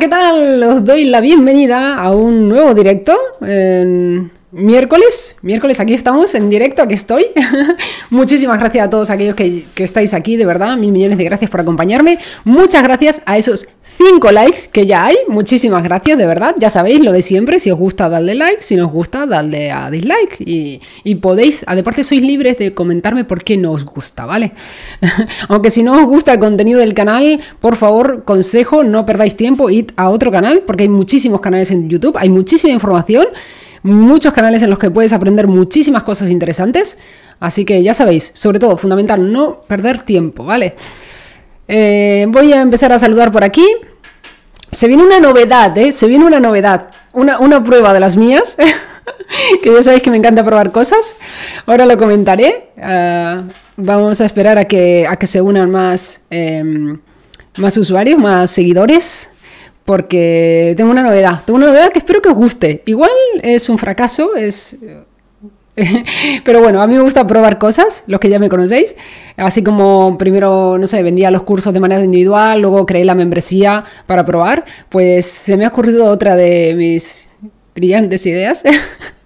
¿qué tal? Os doy la bienvenida a un nuevo directo. miércoles, miércoles aquí estamos en directo, aquí estoy. Muchísimas gracias a todos aquellos que, estáis aquí, de verdad, mil millones de gracias por acompañarme. Muchas gracias a esos 5 likes que ya hay. Muchísimas gracias, de verdad. Ya sabéis lo de siempre. Si os gusta, darle like. Si no os gusta, darle a dislike. Y, y podéis, aparte sois libres de comentarme por qué no os gusta, ¿vale? Aunque si no os gusta el contenido del canal, por favor, consejo, no perdáis tiempo, id a otro canal, porque hay muchísimos canales en YouTube, hay muchísima información, muchos canales en los que puedes aprender muchísimas cosas interesantes. Así que ya sabéis, sobre todo, fundamental, no perder tiempo, ¿vale? Eh, voy a empezar a saludar por aquí. Se viene una novedad, ¿eh? Se viene una novedad. Una, prueba de las mías. que ya sabéis que me encanta probar cosas. Ahora lo comentaré. Ah, vamos a esperar a que, a que se unan más, em, más usuarios, más seguidores. Porque tengo una novedad. Tengo una novedad que espero que os guste. Igual es un fracaso, es Pero bueno, a mí me gusta probar cosas, los que ya me conocéis. Así como primero, no sé, vendía los cursos de manera individual, luego creé la membresía para probar, pues se me ha ocurrido otra de mis brillantes ideas.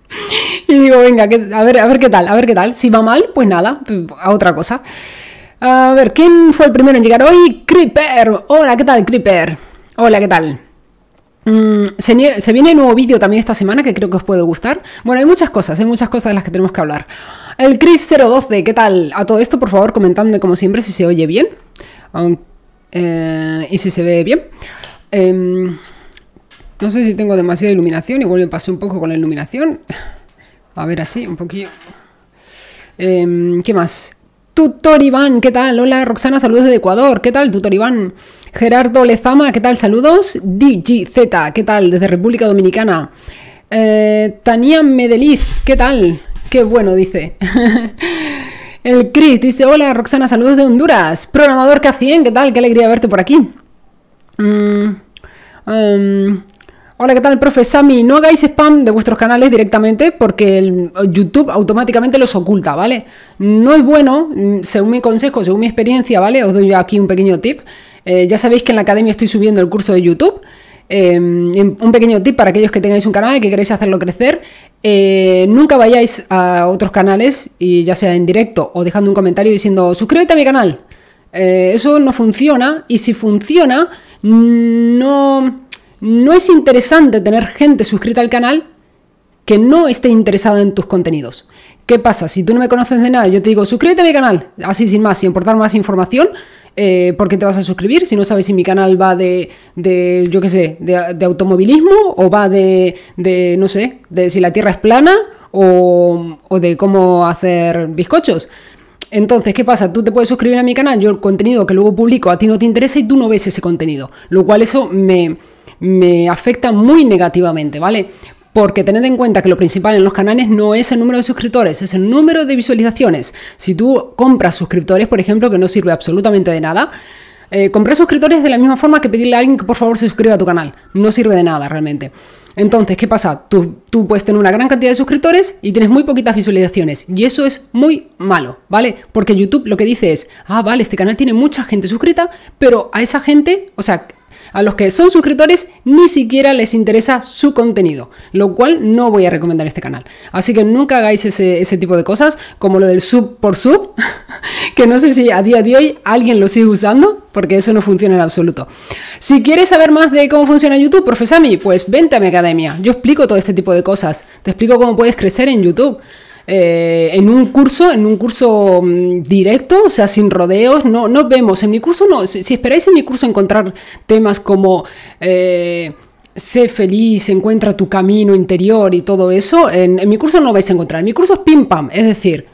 y digo, venga, a, ver, a ver qué tal, a ver qué tal. Si va mal, pues nada, a otra cosa. A ver, ¿quién fue el primero en llegar hoy? Creeper. Hola, ¿qué tal, Creeper? Hola, ¿qué tal? Mm, se, viene el nuevo vídeo también esta semana que creo que os puede gustar. Bueno, hay muchas cosas, hay muchas cosas de las que tenemos que hablar. El Chris 012, ¿qué tal? A todo esto, por favor, comentadme como siempre si se oye bien eh, y si se ve bien. Em, no sé si tengo demasiada iluminación, igual me pasé un poco con la iluminación. A ver, así, un poquillo. Em, ¿Qué más? Tutor Iván, ¿qué tal? Hola Roxana, saludos de Ecuador. ¿Qué tal, Tutor Iván? Gerardo Lezama, ¿qué tal? Saludos. DGZ, ¿qué tal? Desde República Dominicana. Eh, Tania Medeliz, ¿qué tal? Qué bueno, dice. El Chris dice, hola Roxana, saludos de Honduras. Programador K100, ¿qué tal? Qué alegría verte por aquí. Mm, em, hola, ¿qué tal, profe No hagáis spam de vuestros canales directamente porque el YouTube automáticamente los oculta, ¿vale? No es bueno, mm, según mi consejo, según mi experiencia, ¿vale? Os doy aquí un pequeño tip. Eh, ya sabéis que en la academia estoy subiendo el curso de YouTube. Em, em, un pequeño tip para aquellos que tengáis un canal y que queréis hacerlo crecer. Eh, nunca vayáis a otros canales, y ya sea en directo o dejando un comentario diciendo suscríbete a mi canal. Eh, eso no funciona y si funciona, mm, no, no es interesante tener gente suscrita al canal que no esté interesada en tus contenidos. ¿Qué pasa? Si tú no me conoces de nada, yo te digo suscríbete a mi canal, así sin más, sin importar más información. Eh, por qué te vas a suscribir, si no sabes si mi canal va de, de yo qué sé, de, automovilismo o va de, de, no sé, de si la Tierra es plana o, o de cómo hacer bizcochos. Entonces, ¿qué pasa? Tú te puedes suscribir a mi canal, yo el contenido que luego publico a ti no te interesa y tú no ves ese contenido, lo cual eso me, me afecta muy negativamente, ¿vale? porque tened en cuenta que lo principal en los canales no es el número de suscriptores, es el número de visualizaciones. Si tú compras suscriptores, por ejemplo, que no sirve absolutamente de nada, eh, comprar suscriptores de la misma forma que pedirle a alguien que por favor se suscriba a tu canal. No sirve de nada realmente. Entonces, ¿qué pasa? Tú, tú, puedes tener una gran cantidad de suscriptores y tienes muy poquitas visualizaciones. Y eso es muy malo, ¿vale? Porque YouTube lo que dice es, ah, vale, este canal tiene mucha gente suscrita, pero a esa gente, o sea, a los que son suscriptores ni siquiera les interesa su contenido, lo cual no voy a recomendar este canal. Así que nunca hagáis ese, tipo de cosas, como lo del sub por sub, que no sé si a día de hoy alguien lo sigue usando, porque eso no funciona en absoluto. Si quieres saber más de cómo funciona YouTube, profesami, pues vente a mi academia. Yo explico todo este tipo de cosas. Te explico cómo puedes crecer en YouTube. Eh, en un curso, en un curso mm, directo, o sea, sin rodeos, no, no vemos, en mi curso no, si, esperáis en mi curso encontrar temas como... Eh, sé feliz, encuentra tu camino interior y todo eso, en, mi curso no vais a encontrar. En mi curso es pim pam, es decir,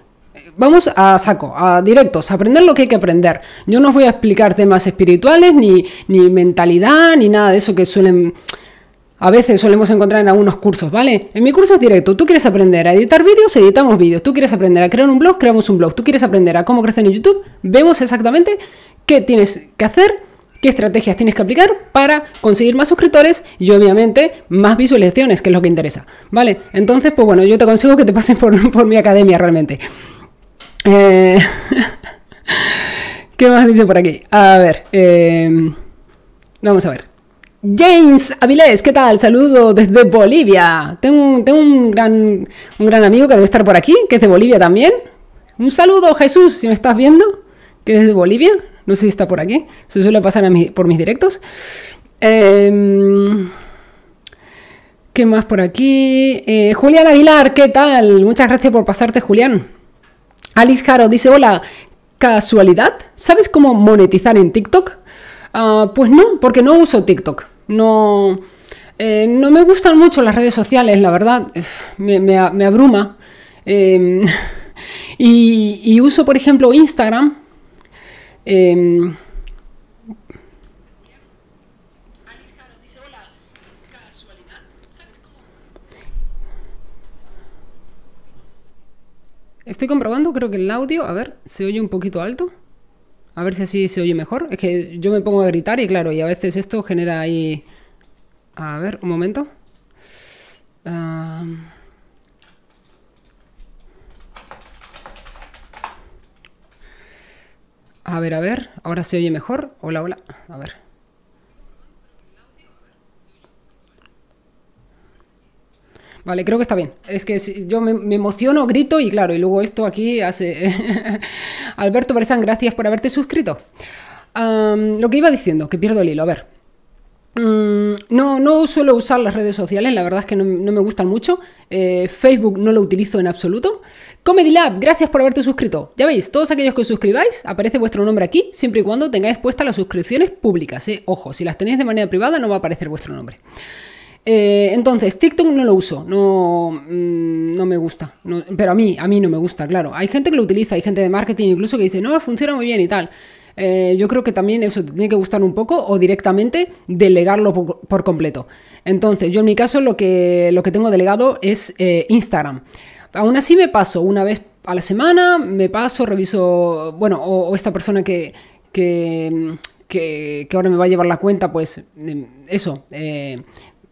vamos a saco, a directos, a aprender lo que hay que aprender. Yo no os voy a explicar temas espirituales, ni, ni mentalidad, ni nada de eso que suelen a veces solemos encontrar en algunos cursos, ¿vale? En mi curso es directo, tú quieres aprender a editar vídeos, editamos vídeos, tú quieres aprender a crear un blog, creamos un blog, tú quieres aprender a cómo crecer en YouTube, vemos exactamente qué tienes que hacer, qué estrategias tienes que aplicar para conseguir más suscriptores y obviamente más visualizaciones, que es lo que interesa, ¿vale? Entonces, pues bueno, yo te aconsejo que te pases por, mi academia realmente. Eh, ¿Qué más dice por aquí? A ver, eh, vamos a ver. James Avilés, ¿qué tal? Saludo desde Bolivia. Tengo, un, gran, amigo que debe estar por aquí, que es de Bolivia también. Un saludo, Jesús, si me estás viendo, que es de Bolivia. No sé si está por aquí. Se suele pasar a por mis directos. Em, ¿Qué más por aquí? Eh, Julián Aguilar, ¿qué tal? Muchas gracias por pasarte, Julián. Alice Jaro dice, hola, casualidad, ¿sabes cómo monetizar en TikTok? Ah, pues no, porque no uso TikTok. No, eh, no me gustan mucho las redes sociales, la verdad, me, me, abruma. Em, y, uso, por ejemplo, Instagram. Em, Estoy comprobando, creo que el audio, a ver, se oye un poquito alto. A ver si así se oye mejor. Es que yo me pongo a gritar y claro, y a veces esto genera ahí... A ver, un momento. A ver, a ver. Ahora se oye mejor. Hola, hola. A ver. Vale, creo que está bien. Es que yo me, emociono, grito y claro, y luego esto aquí hace... Alberto Bersán, gracias por haberte suscrito. lo que iba diciendo, que pierdo el hilo, a ver. Mm, no, no suelo usar las redes sociales, la verdad es que no, me gustan mucho. Eh, Facebook no lo utilizo en absoluto. Comedy Lab, gracias por haberte suscrito. Ya veis, todos aquellos que os suscribáis, aparece vuestro nombre aquí, siempre y cuando tengáis puestas las suscripciones públicas. Eh. Ojo, si las tenéis de manera privada no va a aparecer vuestro nombre. Eh, entonces, TikTok no lo uso, no, mm, me gusta, pero a mí, a mí no me gusta, claro. Hay gente que lo utiliza, hay gente de marketing incluso que dice, no, funciona muy bien y tal. Eh, yo creo que también eso te tiene que gustar un poco o directamente delegarlo por, completo. Entonces, yo en mi caso lo que, lo que tengo delegado es eh, Instagram. Aún así me paso una vez a la semana, me paso, reviso, bueno, o, esta persona que, que, que, que, ahora me va a llevar la cuenta, pues mm, eso, eh,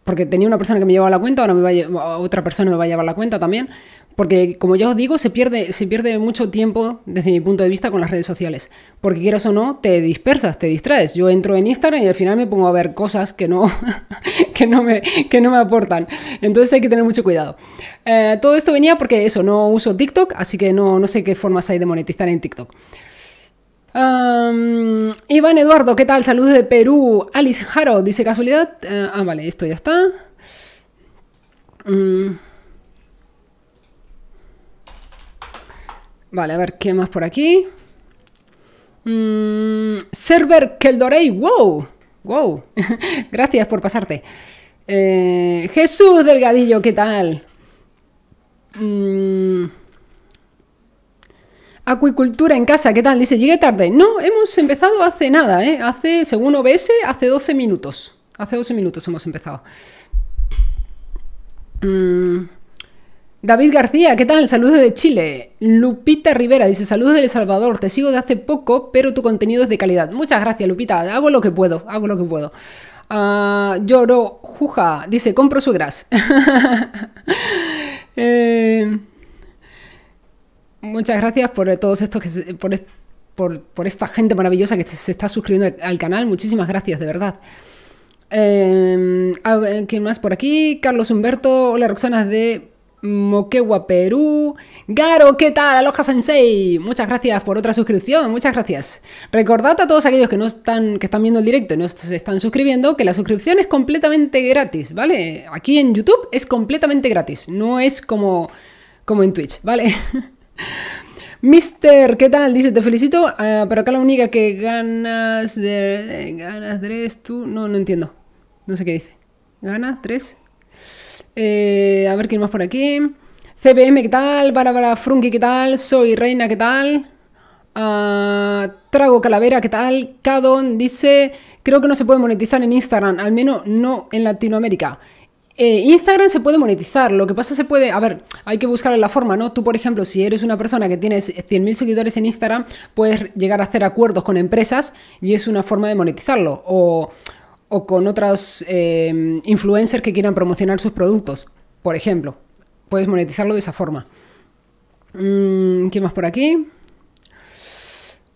porque tenía una persona que me llevaba la cuenta, ahora me va otra persona me va a llevar la cuenta también, porque como ya os digo, se pierde, se pierde mucho tiempo desde mi punto de vista con las redes sociales, porque quieras o no, te dispersas, te distraes. Yo entro en Instagram y al final me pongo a ver cosas que no, que no, me, que no me aportan, entonces hay que tener mucho cuidado. Eh, todo esto venía porque eso, no uso TikTok, así que no, no sé qué formas hay de monetizar en TikTok. Iván Eduardo, ¿qué tal? Saludos de Perú. Alice Haro, dice casualidad. Eh, ah, vale, esto ya está. Mm. vale, a ver qué más por aquí. Server mm, Keldorei, wow. Wow. Gracias por pasarte. Eh, Jesús Delgadillo, ¿qué tal? Mm. Acuicultura en casa, ¿qué tal? Dice, llegué tarde. No, hemos empezado hace nada, ¿eh? Hace, según OBS, hace 12 minutos. Hace 12 minutos hemos empezado. Mm. David García, ¿qué tal? Saludos de Chile. Lupita Rivera dice, saludos de El Salvador, te sigo de hace poco, pero tu contenido es de calidad. Muchas gracias, Lupita. Hago lo que puedo, hago lo que puedo. Lloro ah, Juja dice, compro suegras. eh... Muchas gracias por todos estos que por, por, esta gente maravillosa que se está suscribiendo al canal. Muchísimas gracias, de verdad. Eh, ah, eh, ¿Quién más por aquí? Carlos Humberto, hola Roxana de Moquegua, Perú. Garo, ¿qué tal? Aloha Sensei. Muchas gracias por otra suscripción. Muchas gracias. Recordad a todos aquellos que no están, que están viendo el directo y no se están suscribiendo, que la suscripción es completamente gratis, ¿vale? Aquí en YouTube es completamente gratis. No es como, como en Twitch, ¿vale? Mister, ¿qué tal? Dice, te felicito, eh, pero acá la única que ganas de, ganas tres, tú, no, no entiendo, no sé qué dice, ganas tres, eh, a ver quién más por aquí, CPM, ¿qué tal? para Frunki, ¿qué tal? Soy Reina, ¿qué tal? Ah, Trago Calavera, ¿qué tal? Kadon dice, creo que no se puede monetizar en Instagram, al menos no en Latinoamérica. Eh, Instagram se puede monetizar, lo que pasa se puede, a ver, hay que buscarle la forma, ¿no? Tú, por ejemplo, si eres una persona que tienes 100.000 seguidores en Instagram, puedes llegar a hacer acuerdos con empresas y es una forma de monetizarlo, o, con otras eh, influencers que quieran promocionar sus productos, por ejemplo, puedes monetizarlo de esa forma. Mm, ¿Qué más por aquí?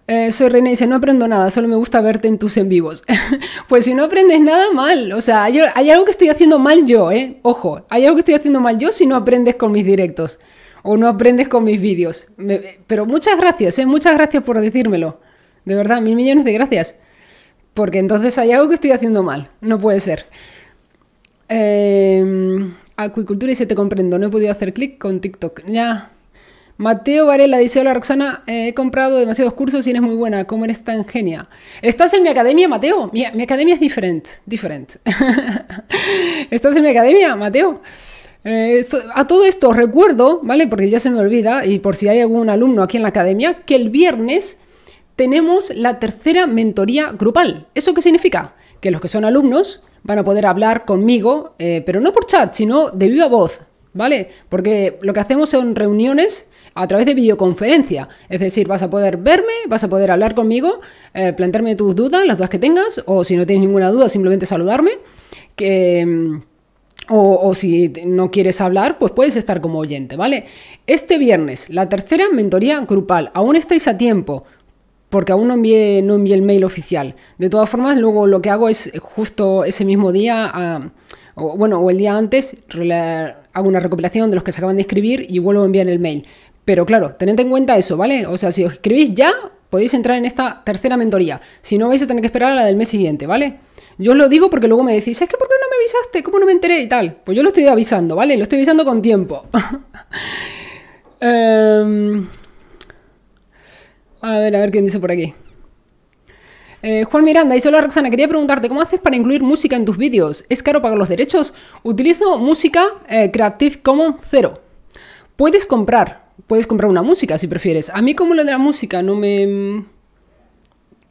Eh, soy Reina y dice, no aprendo nada, solo me gusta verte en tus en vivos. pues si no aprendes nada, mal. O sea, hay, algo que estoy haciendo mal yo, ¿eh? Ojo, hay algo que estoy haciendo mal yo si no aprendes con mis directos o no aprendes con mis vídeos. Eh, pero muchas gracias, ¿eh? Muchas gracias por decírmelo. De verdad, mil millones de gracias. Porque entonces hay algo que estoy haciendo mal. No puede ser. Eh, acuicultura se te comprendo, no he podido hacer clic con TikTok. Ya, Mateo Varela dice, hola Roxana, eh, he comprado demasiados cursos y eres muy buena, ¿cómo eres tan genia? ¿Estás en mi academia, Mateo? Mi, academia es diferente, diferente. ¿Estás en mi academia, Mateo? Eh, a todo esto recuerdo, ¿vale? Porque ya se me olvida, y por si hay algún alumno aquí en la academia, que el viernes tenemos la tercera mentoría grupal. ¿Eso qué significa? Que los que son alumnos van a poder hablar conmigo, eh, pero no por chat, sino de viva voz, ¿vale? Porque lo que hacemos son reuniones a través de videoconferencia. Es decir, vas a poder verme, vas a poder hablar conmigo, eh, plantearme tus dudas, las dudas que tengas, o si no tienes ninguna duda, simplemente saludarme. Que. Mm, o, si no quieres hablar, pues puedes estar como oyente, ¿vale? Este viernes, la tercera mentoría grupal. Aún estáis a tiempo, porque aún no envié, no envié el mail oficial. De todas formas, luego lo que hago es justo ese mismo día, ah, bueno, o el día antes, hago una recopilación de los que se acaban de escribir y vuelvo a enviar el mail. Pero claro, tened en cuenta eso, ¿vale? O sea, si os escribís ya, podéis entrar en esta tercera mentoría. Si no, vais a tener que esperar a la del mes siguiente, ¿vale? Yo os lo digo porque luego me decís, es que ¿por qué no me avisaste? ¿Cómo no me enteré? Y tal. Pues yo lo estoy avisando, ¿vale? Lo estoy avisando con tiempo. Em, a ver, a ver quién dice por aquí. Eh, Juan Miranda dice, hola Roxana, quería preguntarte, ¿cómo haces para incluir música en tus vídeos? ¿Es caro pagar los derechos? Utilizo música eh, Creative Commons cero. Puedes comprar puedes comprar una música si prefieres. A mí como lo de la música no me...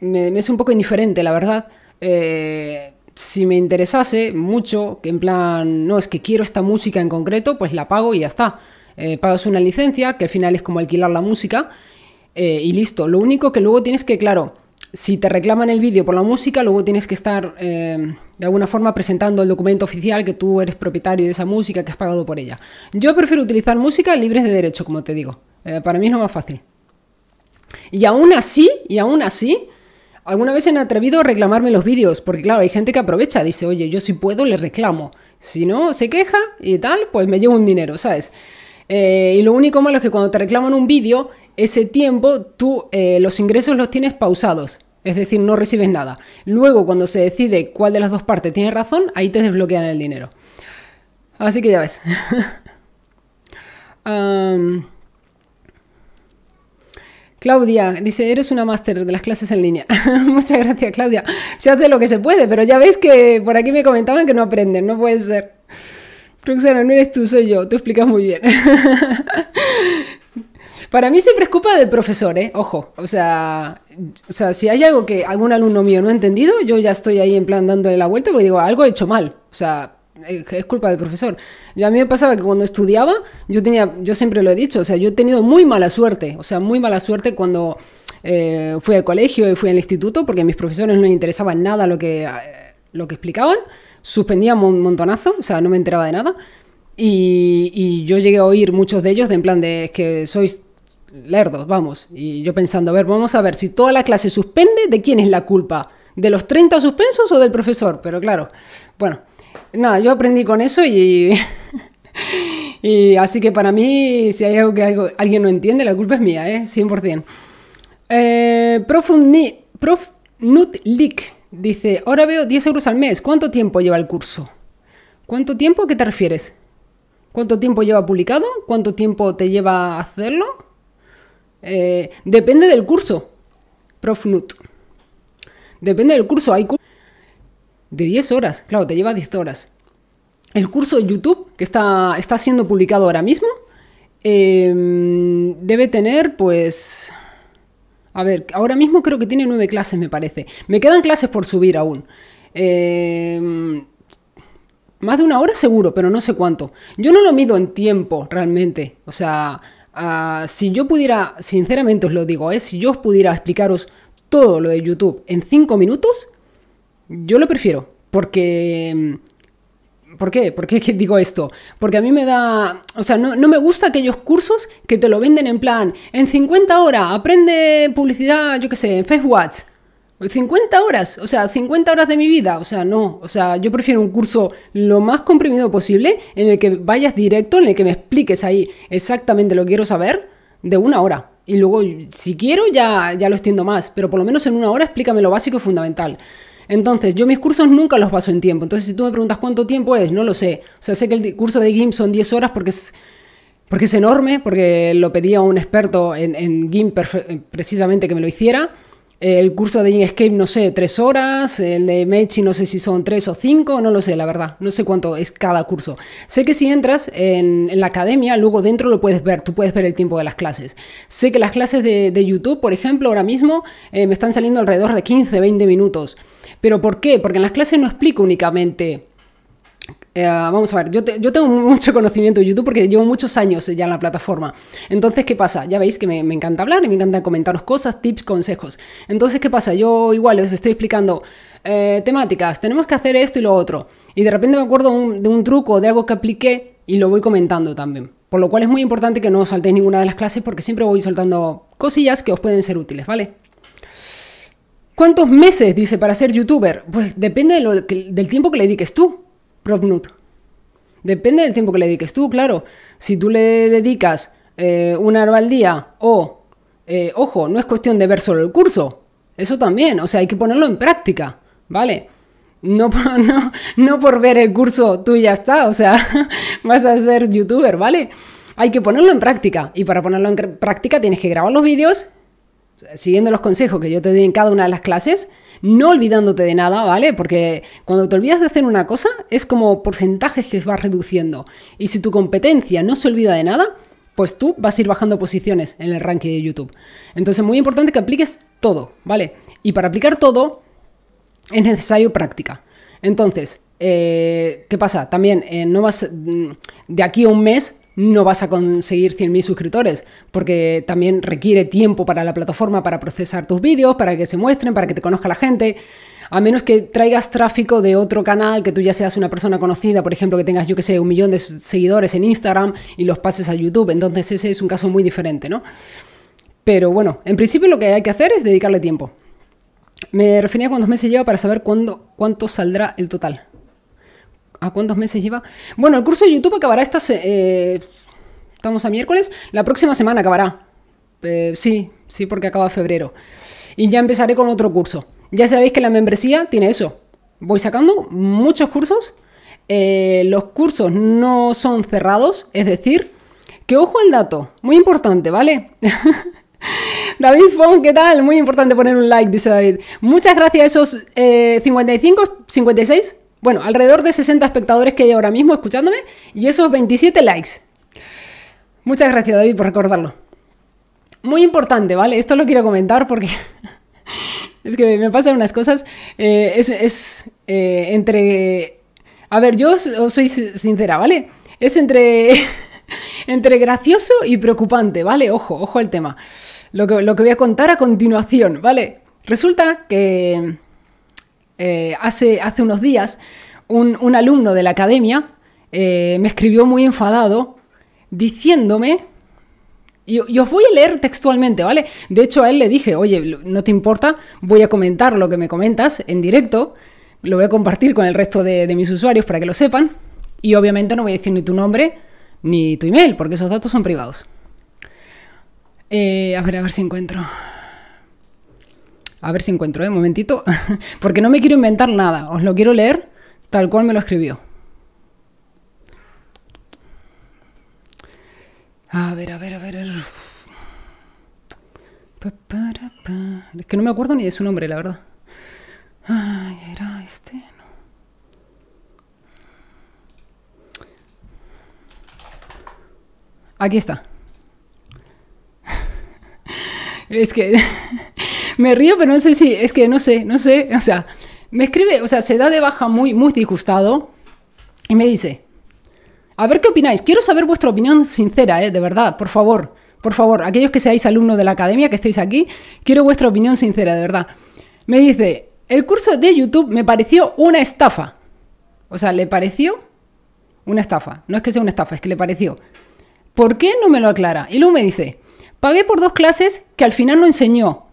Me, es un poco indiferente, la verdad. Eh, si me interesase mucho, que en plan, no, es que quiero esta música en concreto, pues la pago y ya está. Eh, pagas una licencia, que al final es como alquilar la música, eh, y listo. Lo único que luego tienes que, claro, si te reclaman el vídeo por la música, luego tienes que estar eh, de alguna forma presentando el documento oficial que tú eres propietario de esa música, que has pagado por ella. Yo prefiero utilizar música libres de derecho, como te digo. Eh, para mí es lo más fácil. Y aún así, y aún así, alguna vez he han atrevido a reclamarme los vídeos, porque claro, hay gente que aprovecha, dice, oye, yo si puedo, le reclamo. Si no, se queja y tal, pues me llevo un dinero, ¿sabes? Eh, y lo único malo es que cuando te reclaman un vídeo, ese tiempo tú eh, los ingresos los tienes pausados, es decir, no recibes nada. Luego, cuando se decide cuál de las dos partes tiene razón, ahí te desbloquean el dinero. Así que ya ves. Claudia dice, eres una máster de las clases en línea. Muchas gracias, Claudia. Se hace lo que se puede, pero ya ves que por aquí me comentaban que no aprenden, no puede ser. Roxana, no eres tú, soy yo, te explicas muy bien. Para mí siempre es culpa del profesor, ¿eh? Ojo. O sea, o sea, si hay algo que algún alumno mío no ha entendido, yo ya estoy ahí en plan dándole la vuelta porque digo, algo he hecho mal. O sea, eh, es culpa del profesor. a mí me pasaba que cuando estudiaba, yo tenía, yo siempre lo he dicho, o sea, yo he tenido muy mala suerte, o sea, muy mala suerte cuando eh, fui al colegio y fui al instituto, porque a mis profesores no les interesaba nada lo que, eh, lo que explicaban, suspendíamos un montonazo, o sea, no me enteraba de nada. Y, y, yo llegué a oír muchos de ellos de en plan de que sois lerdos, vamos. Y yo pensando, a ver, vamos a ver, si toda la clase suspende, ¿de quién es la culpa? ¿De los 30 suspensos o del profesor? Pero claro, bueno, nada, yo aprendí con eso y... y así que para mí, si hay algo que alguien no entiende, la culpa es mía, ¿eh? 100%. Eh, prof dice, ahora veo 10 euros al mes, ¿cuánto tiempo lleva el curso? ¿Cuánto tiempo? ¿A qué te refieres? ¿Cuánto tiempo lleva publicado? ¿Cuánto tiempo te lleva hacerlo? Eh, depende del curso, Prof. Depende del curso, hay de 10 horas, claro, te lleva 10 horas. El curso de YouTube, que está, está siendo publicado ahora mismo, em, debe tener, pues... A ver, ahora mismo creo que tiene 9 clases, me parece. Me quedan clases por subir aún. Em, más de una hora seguro, pero no sé cuánto. Yo no lo mido en tiempo realmente. O sea, Ah, si yo pudiera, sinceramente os lo digo, es eh, si yo os pudiera explicaros todo lo de YouTube en 5 minutos, yo lo prefiero. Porque. Mm, ¿Por qué? ¿Por qué digo esto? Porque a mí me da. O sea, no, me gusta aquellos cursos que te lo venden en plan. En 50 horas, aprende publicidad, yo qué sé, en Facebook 50 horas, o sea, 50 horas de mi vida, o sea, no, o sea, yo prefiero un curso lo más comprimido posible en el que vayas directo, en el que me expliques ahí exactamente lo que quiero saber de una hora. Y luego, si quiero, ya, ya lo extiendo más, pero por lo menos en una hora explícame lo básico y fundamental. Entonces, yo mis cursos nunca los paso en tiempo. Entonces, si tú me preguntas cuánto tiempo es, no lo sé. O sea, sé que el curso de GIMP son 10 horas porque es, porque es enorme, porque lo pedía un experto en, en precisamente que me lo hiciera el curso de Inkscape, no sé, tres horas. El de Mechi, no sé si son tres o cinco, no lo sé, la verdad. No sé cuánto es cada curso. Sé que si entras en, la academia, luego dentro lo puedes ver. Tú puedes ver el tiempo de las clases. Sé que las clases de, YouTube, por ejemplo, ahora mismo eh, me están saliendo alrededor de 15, 20 minutos. ¿Pero por qué? Porque en las clases no explico únicamente eh, vamos a ver, yo, tengo mucho conocimiento de YouTube porque llevo muchos años ya en la plataforma. Entonces, ¿qué pasa? Ya veis que me, encanta hablar y me encanta comentaros cosas, tips, consejos. Entonces, ¿qué pasa? Yo igual os estoy explicando eh, temáticas, tenemos que hacer esto y lo otro. Y de repente me acuerdo de un truco, de algo que apliqué y lo voy comentando también. Por lo cual es muy importante que no os saltéis ninguna de las clases porque siempre voy soltando cosillas que os pueden ser útiles, ¿vale? ¿Cuántos meses dice para ser youtuber? Pues depende del tiempo que le dediques tú. Profnut. Depende del tiempo que le dediques tú, claro. Si tú le dedicas eh, una hora al día o, eh, ojo, no es cuestión de ver solo el curso. Eso también, o sea, hay que ponerlo en práctica, ¿vale? No, no, no por ver el curso tú ya está, o sea, vas a ser youtuber, ¿vale? Hay que ponerlo en práctica y para ponerlo en práctica tienes que grabar los vídeos siguiendo los consejos que yo te doy en cada una de las clases, no olvidándote de nada, ¿vale? Porque cuando te olvidas de hacer una cosa, es como porcentajes que vas reduciendo. Y si tu competencia no se olvida de nada, pues tú vas a ir bajando posiciones en el ranking de YouTube. Entonces, muy importante que apliques todo, ¿vale? Y para aplicar todo, es necesario práctica. Entonces, eh, ¿qué pasa? También, eh, no vas mm, de aquí a un mes no vas a conseguir 100.000 suscriptores, porque también requiere tiempo para la plataforma para procesar tus vídeos, para que se muestren, para que te conozca la gente. A menos que traigas tráfico de otro canal, que tú ya seas una persona conocida, por ejemplo, que tengas, yo que sé, un millón de seguidores en Instagram y los pases a YouTube. Entonces ese es un caso muy diferente, ¿no? Pero bueno, en principio lo que hay que hacer es dedicarle tiempo. Me refería a cuántos meses lleva para saber cuándo, cuánto saldrá el total. ¿A cuántos meses lleva? Bueno, el curso de YouTube acabará esta... Eh, estamos a miércoles. La próxima semana acabará. Eh, sí, sí, porque acaba febrero. Y ya empezaré con otro curso. Ya sabéis que la membresía tiene eso. Voy sacando muchos cursos. Eh, los cursos no son cerrados, es decir, que ojo al dato, muy importante, ¿vale? David Fong, ¿qué tal? Muy importante poner un like, dice David. Muchas gracias a esos 55, 56, bueno, alrededor de 60 espectadores que hay ahora mismo escuchándome y esos 27 likes. Muchas gracias David por recordarlo. Muy importante, ¿vale? Esto lo quiero comentar porque es que me pasan unas cosas. Eh, es, eh, entre... A ver, yo soy sincera, ¿vale? Es entre... entre gracioso y preocupante, ¿vale? Ojo, ojo al tema. Lo que, lo que voy a contar a continuación, ¿vale? Resulta que eh, hace, hace, unos días, un, alumno de la academia eh, me escribió muy enfadado diciéndome, y, os voy a leer textualmente, ¿vale? De hecho, a él le dije, oye, no te importa, voy a comentar lo que me comentas en directo, lo voy a compartir con el resto de, mis usuarios para que lo sepan, y obviamente no voy a decir ni tu nombre ni tu email, porque esos datos son privados. Eh, a ver, a ver si encuentro. A ver si encuentro, ¿eh? momentito. Porque no me quiero inventar nada. Os lo quiero leer tal cual me lo escribió. A ver, a ver, a ver. Es que no me acuerdo ni de su nombre, la verdad. Ay, era este. Aquí está. Es que me río, pero no sé si, es que no sé, no sé, o sea, me escribe, o sea, se da de baja muy, muy disgustado y me dice, a ver qué opináis, quiero saber vuestra opinión sincera, ¿eh? de verdad, por favor, por favor, aquellos que seáis alumnos de la academia, que estéis aquí, quiero vuestra opinión sincera, de verdad. Me dice, el curso de YouTube me pareció una estafa. O sea, le pareció una estafa. No es que sea una estafa, es que le pareció. ¿Por qué no me lo aclara? Y luego me dice, pagué por dos clases que al final no enseñó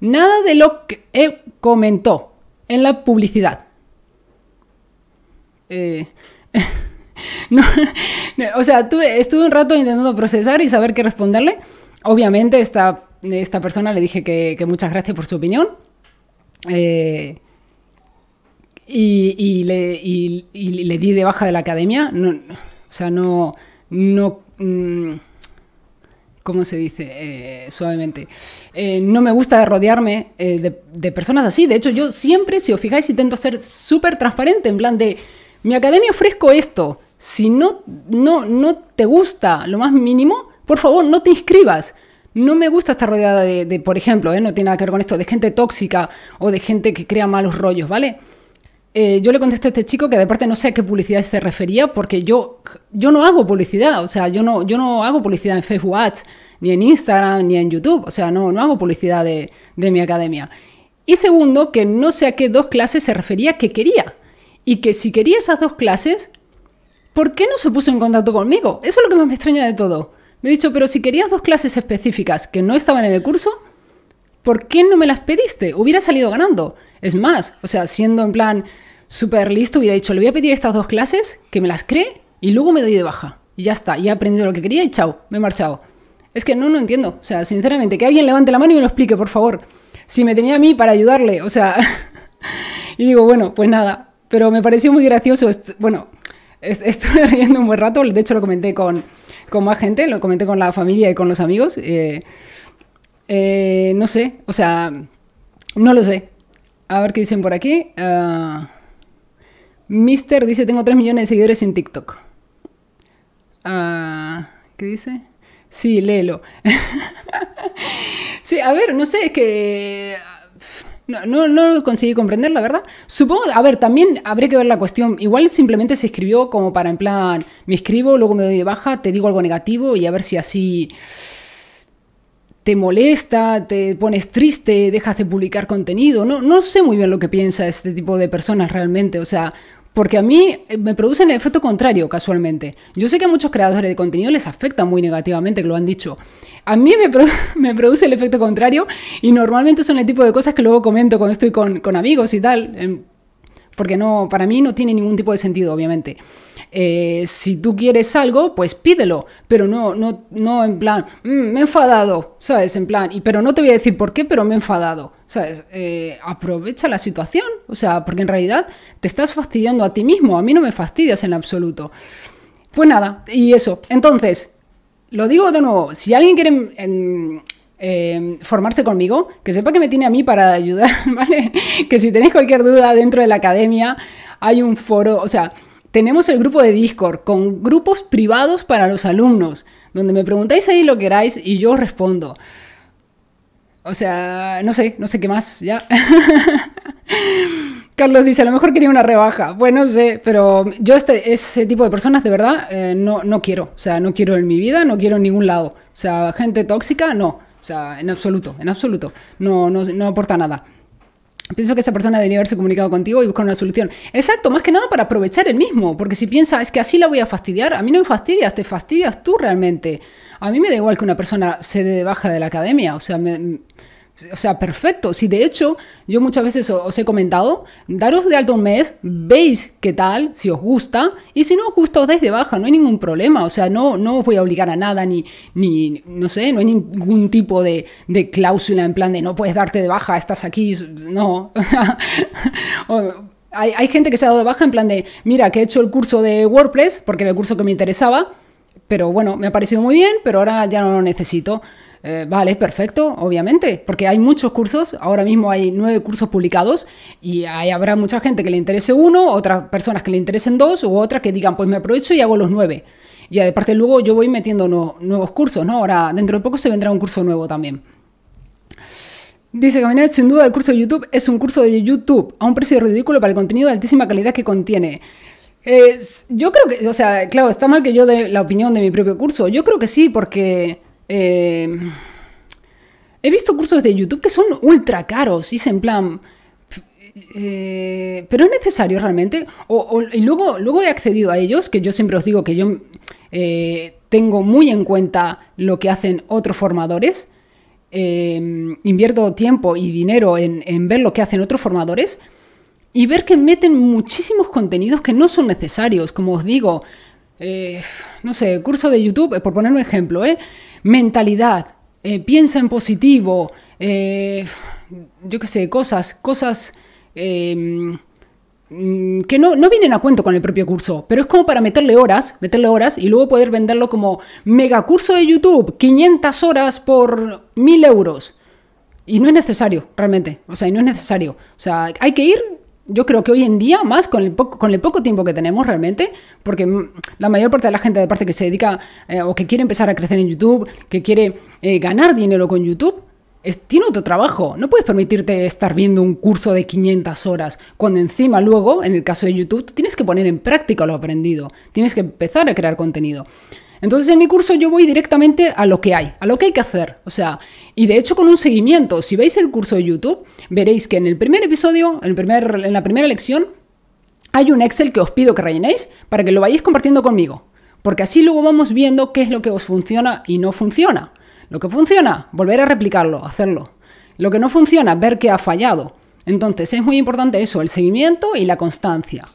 nada de lo que comentó en la publicidad. Eh, o sea, estuve un rato intentando procesar y saber qué responderle. Obviamente esta, esta persona le dije que, muchas gracias por su opinión. Eh, y, le, di de baja de la academia. o sea, no... no mm, ¿cómo se dice? Eh, suavemente. Eh, no me gusta rodearme eh, de, personas así. De hecho, yo siempre, si os fijáis, intento ser súper transparente, en plan de, mi academia ofrezco esto. Si no, no, no te gusta lo más mínimo, por favor, no te inscribas. No me gusta estar rodeada de, de por ejemplo, no tiene nada que ver con esto, de gente tóxica o de gente que crea malos rollos, ¿vale? Eh, yo le contesté a este chico que de parte no sé a qué publicidad se refería, porque yo, yo no hago publicidad, o sea, yo no, yo no hago publicidad en Facebook Ads, ni en Instagram, ni en YouTube, o sea, no, no hago publicidad de, de mi academia. Y segundo, que no sé a qué dos clases se refería que quería, y que si quería esas dos clases, ¿por qué no se puso en contacto conmigo? Eso es lo que más me extraña de todo. Me he dicho, pero si querías dos clases específicas que no estaban en el curso, ¿por qué no me las pediste? Hubiera salido ganando. Es más, o sea, siendo en plan súper listo, hubiera dicho, le voy a pedir estas dos clases, que me las cree, y luego me doy de baja. Y ya está, ya he aprendido lo que quería y chao, me he marchado. Es que no, no entiendo. O sea, sinceramente, que alguien levante la mano y me lo explique, por favor. Si me tenía a mí para ayudarle, o sea... y digo, bueno, pues nada. Pero me pareció muy gracioso. Bueno, estuve riendo un buen rato. De hecho, lo comenté con, con más gente, lo comenté con la familia y con los amigos. Eh, eh, no sé, o sea, no lo sé. A ver qué dicen por aquí. Ah, mister dice, tengo 3 millones de seguidores en TikTok. Ah, ¿Qué dice? Sí, léelo. sí, a ver, no sé, es que... No, no, conseguí comprender, la verdad. Supongo, a ver, también habría que ver la cuestión. Igual simplemente se escribió como para en plan, me escribo, luego me doy de baja, te digo algo negativo y a ver si así te molesta, te pones triste, dejas de publicar contenido. No, no sé muy bien lo que piensa este tipo de personas realmente. O sea, porque a mí eh, me producen el efecto contrario casualmente. Yo sé que a muchos creadores de contenido les afecta muy negativamente, que lo han dicho. A mí me, produce el efecto contrario y normalmente son el tipo de cosas que luego comento cuando estoy con, amigos y tal, porque no, para mí no tiene ningún tipo de sentido, obviamente. Eh, si tú quieres algo, pues pídelo, pero no, no, no en plan, mm, me he enfadado, ¿sabes? En plan, pero no te voy a decir por qué, pero me he enfadado, ¿sabes? Eh, aprovecha la situación, o sea, porque en realidad te estás fastidiando a ti mismo, a mí no me fastidias en absoluto. Pues nada, y eso. Entonces, lo digo de nuevo, si alguien quiere mm, Em, formarse conmigo, que sepa que me tiene a mí para ayudar, ¿vale? Que si tenéis cualquier duda dentro de la academia, hay un foro, o sea, tenemos el grupo de Discord con grupos privados para los alumnos, donde me preguntáis ahí lo que queráis y yo os respondo. O sea, no sé, no sé qué más, ya. Carlos dice, a lo mejor quería una rebaja. Bueno, sé, pero yo este, ese tipo de personas de verdad eh, no, no quiero. O sea, no quiero en mi vida, no quiero en ningún lado. O sea, gente tóxica, no. O sea, en absoluto, en absoluto. No, no, no aporta nada. Pienso que esa persona debería haberse comunicado contigo y buscar una solución. Exacto, más que nada para aprovechar el mismo, porque si piensa, es que así la voy a fastidiar, a mí no me fastidias, te fastidias tú realmente. A mí me da igual que una persona se dé de baja de la academia, o sea, me, o sea, perfecto. Si de hecho, yo muchas veces os he comentado, daros de alto un mes, veis qué tal, si os gusta, y si no os gusta, os dais de baja, no hay ningún problema. O sea, no, no os voy a obligar a nada, ni, ni no sé, no hay ningún tipo de, cláusula en plan de no puedes darte de baja, estás aquí, no. hay, hay gente que se ha dado de baja en plan de, mira, que he hecho el curso de WordPress, porque era el curso que me interesaba, pero bueno, me ha parecido muy bien, pero ahora ya no lo necesito eh, vale, perfecto, obviamente, porque hay muchos cursos, ahora mismo hay nueve cursos publicados y habrá mucha gente que le interese uno, otras personas que le interesen dos u otras que digan, pues me aprovecho y hago los nueve. Y aparte luego yo voy metiendo nuevos cursos, ¿no? Ahora dentro de poco se vendrá un curso nuevo también. Dice Caminet, sin duda el curso de YouTube es un curso de YouTube a un precio ridículo para el contenido de altísima calidad que contiene. yo creo que, o sea, claro, está mal que yo dé la opinión de mi propio curso. Yo creo que sí, porque eh, he visto cursos de YouTube que son ultra caros y es en plan... Eh, pero es necesario realmente. y luego, luego he accedido a ellos, que yo siempre os digo que yo eh, tengo muy en cuenta lo que hacen otros formadores. Em, invierto tiempo y dinero en, en, ver lo que hacen otros formadores y ver que meten muchísimos contenidos que no son necesarios. Como os digo, eh, no sé, curso de YouTube, por poner un ejemplo, ¿eh? mentalidad, eh, piensa en positivo, eh, yo qué sé, cosas, cosas em, mm, que no, vienen a cuento con el propio curso, pero es como para meterle horas, meterle horas y luego poder venderlo como mega curso de YouTube, 500 horas por 1000 euros. Y no es necesario, realmente. O sea, no es necesario. O sea, hay que ir yo creo que hoy en día más con el, poco, con el poco tiempo que tenemos realmente, porque la mayor parte de la gente de parte que se dedica eh, o que quiere empezar a crecer en YouTube, que quiere eh, ganar dinero con YouTube, tiene otro trabajo. No puedes permitirte estar viendo un curso de 500 horas, cuando encima luego, en el caso de YouTube, tienes que poner en práctica lo aprendido, tienes que empezar a crear contenido. Entonces en mi curso yo voy directamente a lo que hay, a lo que hay que hacer. O sea, y de hecho con un seguimiento, si veis el curso de YouTube, veréis que en el primer episodio, en, el primer, en la primera lección, hay un Excel que os pido que rellenéis para que lo vayáis compartiendo conmigo. Porque así luego vamos viendo qué es lo que os funciona y no funciona. Lo que funciona, volver a replicarlo, hacerlo. Lo que no funciona, ver qué ha fallado. Entonces es muy importante eso, el seguimiento y la constancia.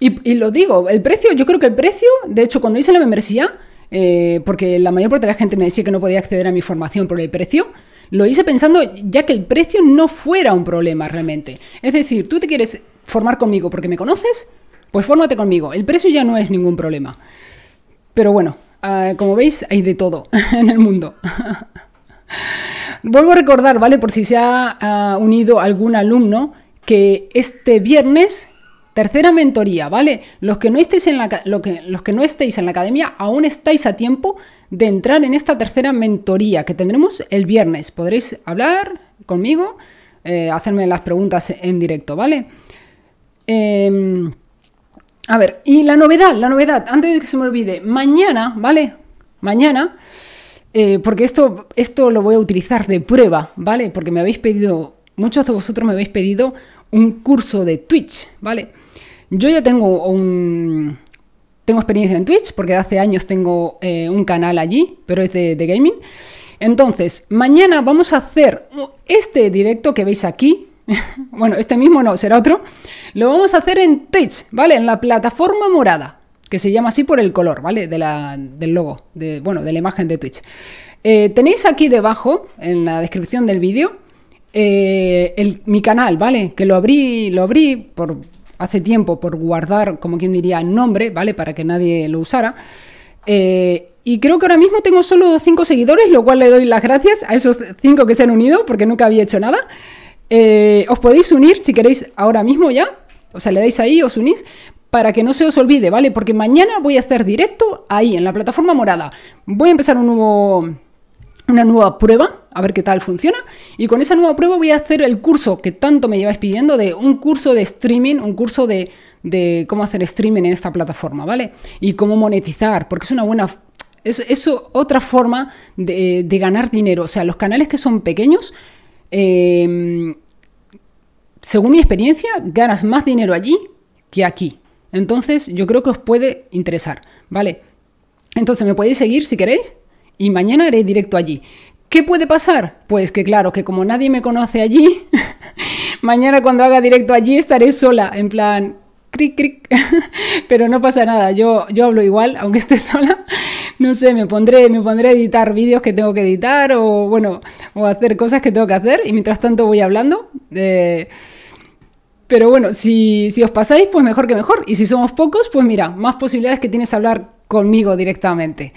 Y, lo digo, el precio, yo creo que el precio, de hecho, cuando hice la membresía, eh, porque la mayor parte de la gente me decía que no podía acceder a mi formación por el precio, lo hice pensando ya que el precio no fuera un problema realmente. Es decir, tú te quieres formar conmigo porque me conoces, pues fórmate conmigo. El precio ya no es ningún problema. Pero bueno, ah, como veis, hay de todo en el mundo. Vuelvo a recordar, ¿vale? Por si se ha ah, unido algún alumno, que este viernes Tercera mentoría, ¿vale? Los que, no estéis en la, los que no estéis en la academia aún estáis a tiempo de entrar en esta tercera mentoría que tendremos el viernes. Podréis hablar conmigo, eh, hacerme las preguntas en directo, ¿vale? Em, a ver, y la novedad, la novedad, antes de que se me olvide, mañana, ¿vale? Mañana, eh, porque esto, esto lo voy a utilizar de prueba, ¿vale? Porque me habéis pedido, muchos de vosotros me habéis pedido un curso de Twitch, ¿vale? Yo ya tengo un... Tengo experiencia en Twitch porque hace años tengo eh, un canal allí, pero es de, gaming. Entonces, mañana vamos a hacer este directo que veis aquí, bueno, este mismo no, será otro, lo vamos a hacer en Twitch, ¿vale? En la plataforma morada, que se llama así por el color, ¿vale? del logo, de, bueno, de la imagen de Twitch. Eh, tenéis aquí debajo, en la descripción del vídeo, eh, mi canal, ¿vale? Que lo abrí, lo abrí por hace tiempo por guardar, como quien diría, nombre, ¿vale? Para que nadie lo usara. Eh, y creo que ahora mismo tengo solo 5 seguidores, lo cual le doy las gracias a esos 5 que se han unido porque nunca había hecho nada. Eh, os podéis unir si queréis ahora mismo ya. O sea, le dais ahí, os unís para que no se os olvide, ¿vale? Porque mañana voy a hacer directo ahí, en la plataforma morada. Voy a empezar un nuevo una nueva prueba, a ver qué tal funciona. Y con esa nueva prueba voy a hacer el curso que tanto me lleváis pidiendo de un curso de streaming, un curso de, cómo hacer streaming en esta plataforma, ¿vale? Y cómo monetizar, porque es una buena es, otra forma de, ganar dinero. O sea, los canales que son pequeños, em, según mi experiencia, ganas más dinero allí que aquí. Entonces, yo creo que os puede interesar, ¿vale? Entonces, me podéis seguir si queréis y mañana haré directo allí. ¿Qué puede pasar? Pues que claro, que como nadie me conoce allí, mañana cuando haga directo allí estaré sola, en plan, cric, cric, pero no pasa nada, yo, yo hablo igual, aunque esté sola, no sé, me pondré, me pondré a editar vídeos que tengo que editar o bueno, o hacer cosas que tengo que hacer y mientras tanto voy hablando. Eh, pero bueno, si, si os pasáis, pues mejor que mejor. Y si somos pocos, pues mira, más posibilidades que tienes de hablar conmigo directamente.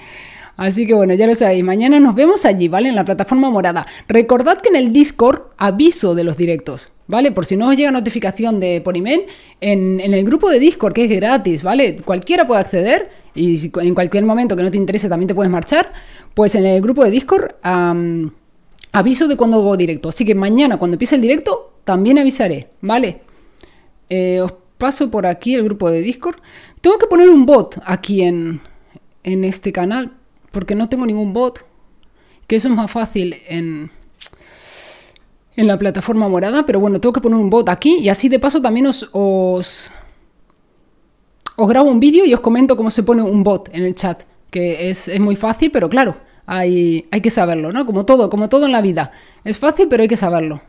Así que bueno, ya lo sabéis, mañana nos vemos allí, ¿vale? En la plataforma morada. Recordad que en el Discord aviso de los directos. ¿Vale? Por si no os llega notificación de por email, en, el grupo de Discord, que es gratis, ¿vale? Cualquiera puede acceder, y en cualquier momento que no te interese también te puedes marchar, pues en el grupo de Discord aviso de cuando hago directo. Así que mañana cuando empiece el directo también avisaré, ¿vale? Eh, os paso por aquí el grupo de Discord. Tengo que poner un bot aquí en, en este canal porque no tengo ningún bot. Que eso es más fácil en, en la plataforma morada, pero bueno, tengo que poner un bot aquí y así de paso también os, os, grabo un vídeo y os comento cómo se pone un bot en el chat, que es, muy fácil, pero claro, hay, hay, que saberlo, ¿no? Como todo, como todo en la vida. Es fácil, pero hay que saberlo.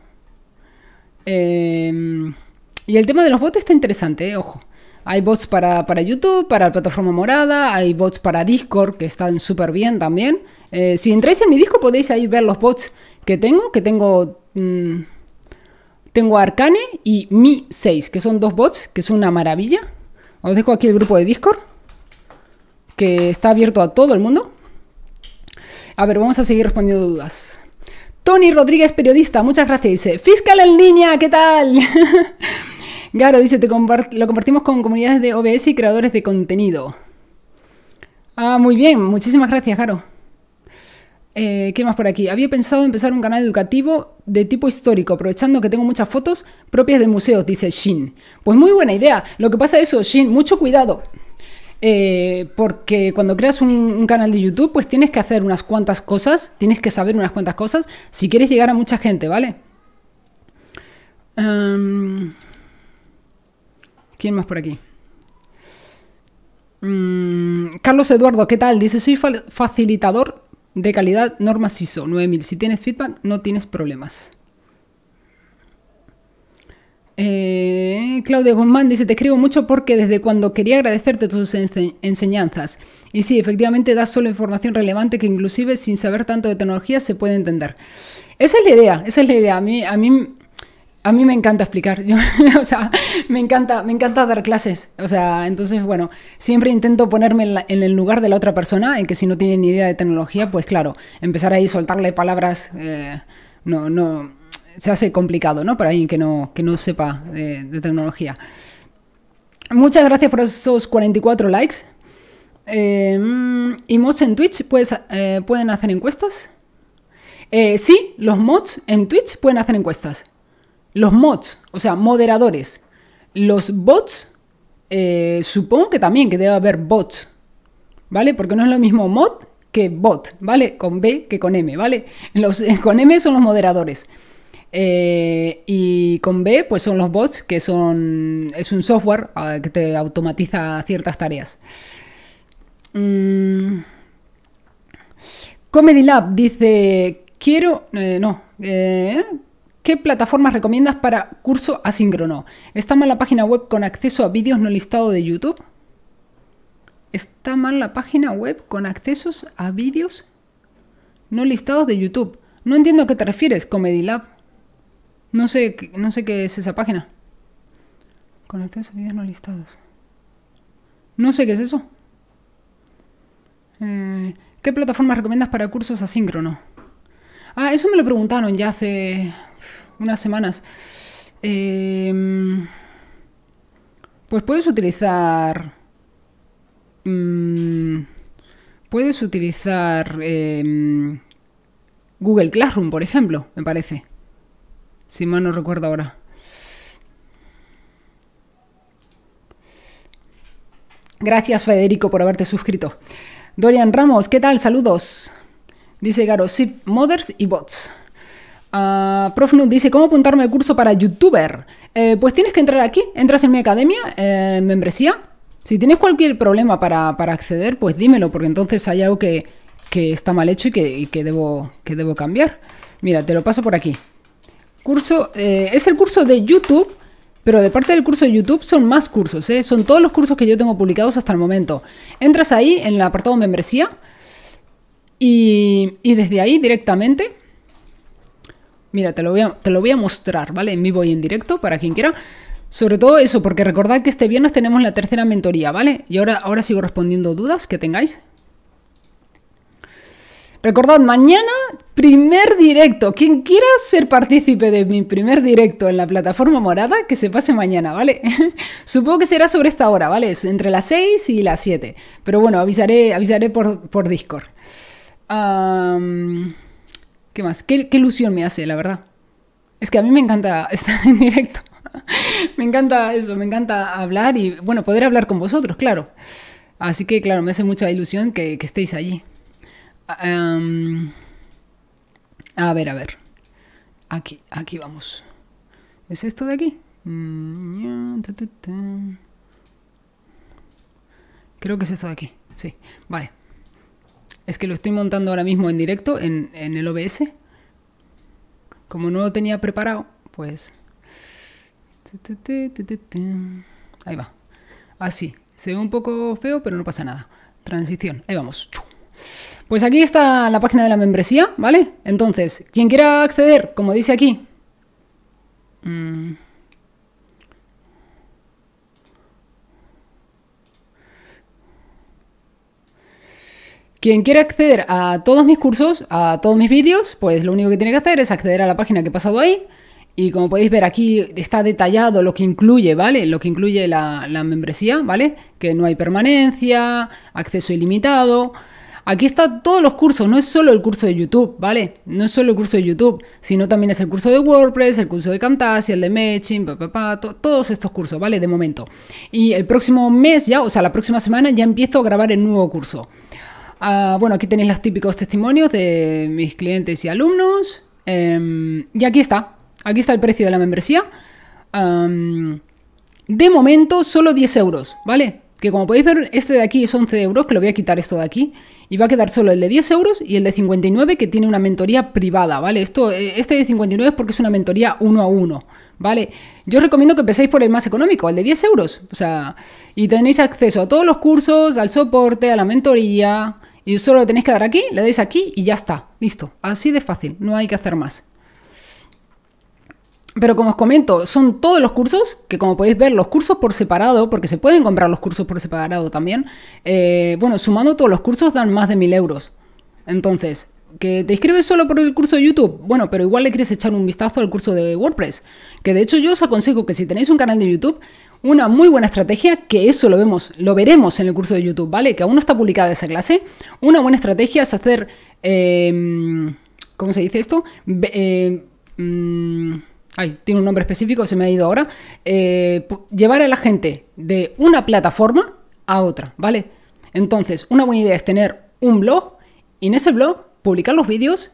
Em, y el tema de los bots está interesante, eh, ojo. Hay bots para, YouTube, para la plataforma morada, hay bots para Discord que están súper bien también. Eh, si entráis en mi disco podéis ahí ver los bots que tengo, que tengo... Mm, tengo Arcane y Mi 6, que son dos bots, que es una maravilla. Os dejo aquí el grupo de Discord, que está abierto a todo el mundo. A ver, vamos a seguir respondiendo dudas. Tony Rodríguez, periodista, muchas gracias. Dice, fiscal en línea, ¿qué tal? Garo dice, lo compartimos con comunidades de OBS y creadores de contenido. Ah, muy bien, muchísimas gracias, Garo. Eh, ¿Qué más por aquí? Había pensado empezar un canal educativo de tipo histórico, aprovechando que tengo muchas fotos propias de museos, dice Shin. Pues muy buena idea. Lo que pasa es eso, Shin, mucho cuidado. Eh, porque cuando creas un, canal de YouTube, pues tienes que hacer unas cuantas cosas, tienes que saber unas cuantas cosas si quieres llegar a mucha gente, ¿vale? ¿Quién más por aquí? Mm, Carlos Eduardo, ¿qué tal? Dice, soy facilitador de calidad normas ISO 9000. Si tienes feedback, no tienes problemas. Eh, Claudia Guzmán dice, te escribo mucho porque desde cuando quería agradecerte tus enseñanzas. Y sí, efectivamente das solo información relevante que inclusive sin saber tanto de tecnología se puede entender. Esa es la idea, esa es la idea. A mí, a mí a mí me encanta explicar, yo, o sea, me encanta, me encanta dar clases, o sea, entonces, bueno, siempre intento ponerme en, el lugar de la otra persona, en que si no tiene ni idea de tecnología, pues claro, empezar ahí, soltarle palabras, eh, no, no, se hace complicado, ¿no? Para alguien que no, que no sepa de, tecnología. Muchas gracias por esos 44 likes. Eh, mm, ¿Y mods en Twitch eh, pueden hacer encuestas? sí, los mods en Twitch pueden hacer encuestas los mods, o sea, moderadores. Los bots, eh, supongo que también que debe haber bots, ¿vale? Porque no es lo mismo mod que bot, ¿vale? Con B que con M, ¿vale? Los, eh, con M son los moderadores. Eh, y con B, pues son los bots, que son. es un software ah, que te automatiza ciertas tareas. Mm. Comedy Lab dice. Quiero. no. ¿Qué plataformas recomiendas para curso asíncrono? ¿Está mal la página web con acceso a vídeos no listados de YouTube? ¿Está mal la página web con accesos a vídeos no listados de YouTube? No entiendo a qué te refieres, Comedy Lab. No sé, no sé qué es esa página. Con acceso a vídeos no listados. No sé qué es eso. Eh, ¿Qué plataformas recomiendas para cursos asíncrono? Ah, eso me lo preguntaron ya hace unas semanas. Em, pues puedes utilizar... Mm, puedes utilizar em, Google Classroom, por ejemplo, me parece. Si mal no recuerdo ahora. Gracias Federico por haberte suscrito. Dorian Ramos, ¿qué tal? Saludos. Dice Garo, Sip, Mothers y Bots. Ah, Prof. dice, ¿cómo apuntarme al curso para youtuber? Eh, pues tienes que entrar aquí, entras en mi academia, eh, en membresía. Si tienes cualquier problema para, acceder, pues dímelo, porque entonces hay algo que, está mal hecho y, que, debo, que, debo, cambiar. Mira, te lo paso por aquí. Curso, eh, es el curso de YouTube, pero de parte del curso de YouTube son más cursos, son todos los cursos que yo tengo publicados hasta el momento. Entras ahí en el apartado membresía y, y desde ahí directamente Mira, te lo voy a, te lo voy a mostrar, ¿vale? En vivo y en directo, para quien quiera. Sobre todo eso, porque recordad que este viernes tenemos la tercera mentoría, ¿vale? Y ahora, ahora sigo respondiendo dudas que tengáis. Recordad, mañana primer directo. Quien quiera ser partícipe de mi primer directo en la plataforma morada, que se pase mañana, ¿vale? Supongo que será sobre esta hora, ¿vale? Es entre las 6 y las 7. Pero bueno, avisaré, avisaré por, Discord. ¿Qué más? ¿Qué, ilusión me hace, la verdad? Es que a mí me encanta estar en directo. me encanta eso, me encanta hablar y, bueno, poder hablar con vosotros, claro. Así que, claro, me hace mucha ilusión que, estéis allí. a ver, a ver. Aquí, aquí vamos. ¿Es esto de aquí? Mm, Creo que es esto de aquí. Sí, vale es que lo estoy montando ahora mismo en directo en, el OBS. Como no lo tenía preparado, pues... Ahí va. Así. Se ve un poco feo, pero no pasa nada. Transición. Ahí vamos. Pues aquí está la página de la membresía, ¿vale? Entonces, quien quiera acceder, como dice aquí... Mm. Quien quiera acceder a todos mis cursos, a todos mis vídeos, pues lo único que tiene que hacer es acceder a la página que he pasado ahí. Y como podéis ver aquí está detallado lo que incluye, ¿vale? Lo que incluye la, membresía, ¿vale? Que no hay permanencia, acceso ilimitado. Aquí están todos los cursos, no es solo el curso de YouTube, ¿vale? No es solo el curso de YouTube, sino también es el curso de WordPress, el curso de Camtasia, el de Matching, todos estos cursos, ¿vale? De momento. Y el próximo mes ya, o sea, la próxima semana ya empiezo a grabar el nuevo curso. Ah, bueno, aquí tenéis los típicos testimonios de mis clientes y alumnos. Em, y aquí está. Aquí está el precio de la membresía. de momento, solo 10 euros, ¿vale? Que como podéis ver, este de aquí es 11 euros, que lo voy a quitar esto de aquí. Y va a quedar solo el de 10 euros y el de 59, que tiene una mentoría privada, ¿vale? Esto, eh, este de 59 es porque es una mentoría uno a uno, ¿vale? Yo os recomiendo que empecéis por el más económico, el de 10 euros. O sea, y tenéis acceso a todos los cursos, al soporte, a la mentoría, y solo lo tenéis que dar aquí, le dais aquí y ya está. Listo. Así de fácil. No hay que hacer más. Pero como os comento, son todos los cursos, que como podéis ver, los cursos por separado, porque se pueden comprar los cursos por separado también, eh, bueno, sumando todos los cursos dan más de mil euros. Entonces, ¿que te inscribes solo por el curso de YouTube? Bueno, pero igual le quieres echar un vistazo al curso de WordPress, que de hecho yo os aconsejo que si tenéis un canal de YouTube, una muy buena estrategia, que eso lo vemos, lo veremos en el curso de YouTube, ¿vale? Que aún no está publicada esa clase. Una buena estrategia es hacer. Em, ¿Cómo se dice esto? Em, mm, tiene un nombre específico, se me ha ido ahora. Eh, llevar a la gente de una plataforma a otra, ¿vale? Entonces, una buena idea es tener un blog y en ese blog publicar los vídeos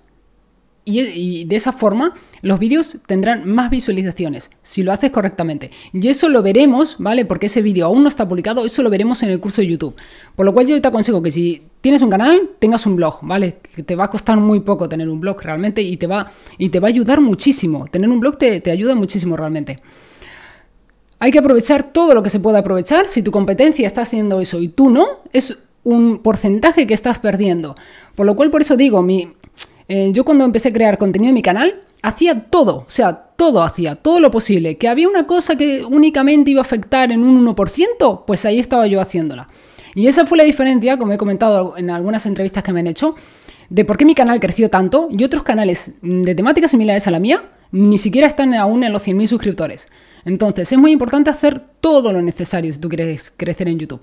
y, de esa forma los vídeos tendrán más visualizaciones si lo haces correctamente. Y eso lo veremos, ¿vale? Porque ese vídeo aún no está publicado, eso lo veremos en el curso de YouTube. Por lo cual yo te aconsejo que si tienes un canal, tengas un blog, ¿vale? Que te va a costar muy poco tener un blog realmente y te va, y te va a ayudar muchísimo. Tener un blog te, te ayuda muchísimo realmente. Hay que aprovechar todo lo que se pueda aprovechar. Si tu competencia está haciendo eso y tú no, es un porcentaje que estás perdiendo. Por lo cual, por eso digo, mi, eh, yo cuando empecé a crear contenido en mi canal, hacía todo, o sea, todo hacía, todo lo posible. Que había una cosa que únicamente iba a afectar en un 1%, pues ahí estaba yo haciéndola. Y esa fue la diferencia, como he comentado en algunas entrevistas que me han hecho, de por qué mi canal creció tanto y otros canales de temáticas similares a la mía ni siquiera están aún en los 100.000 suscriptores. Entonces, es muy importante hacer todo lo necesario si tú quieres crecer en YouTube.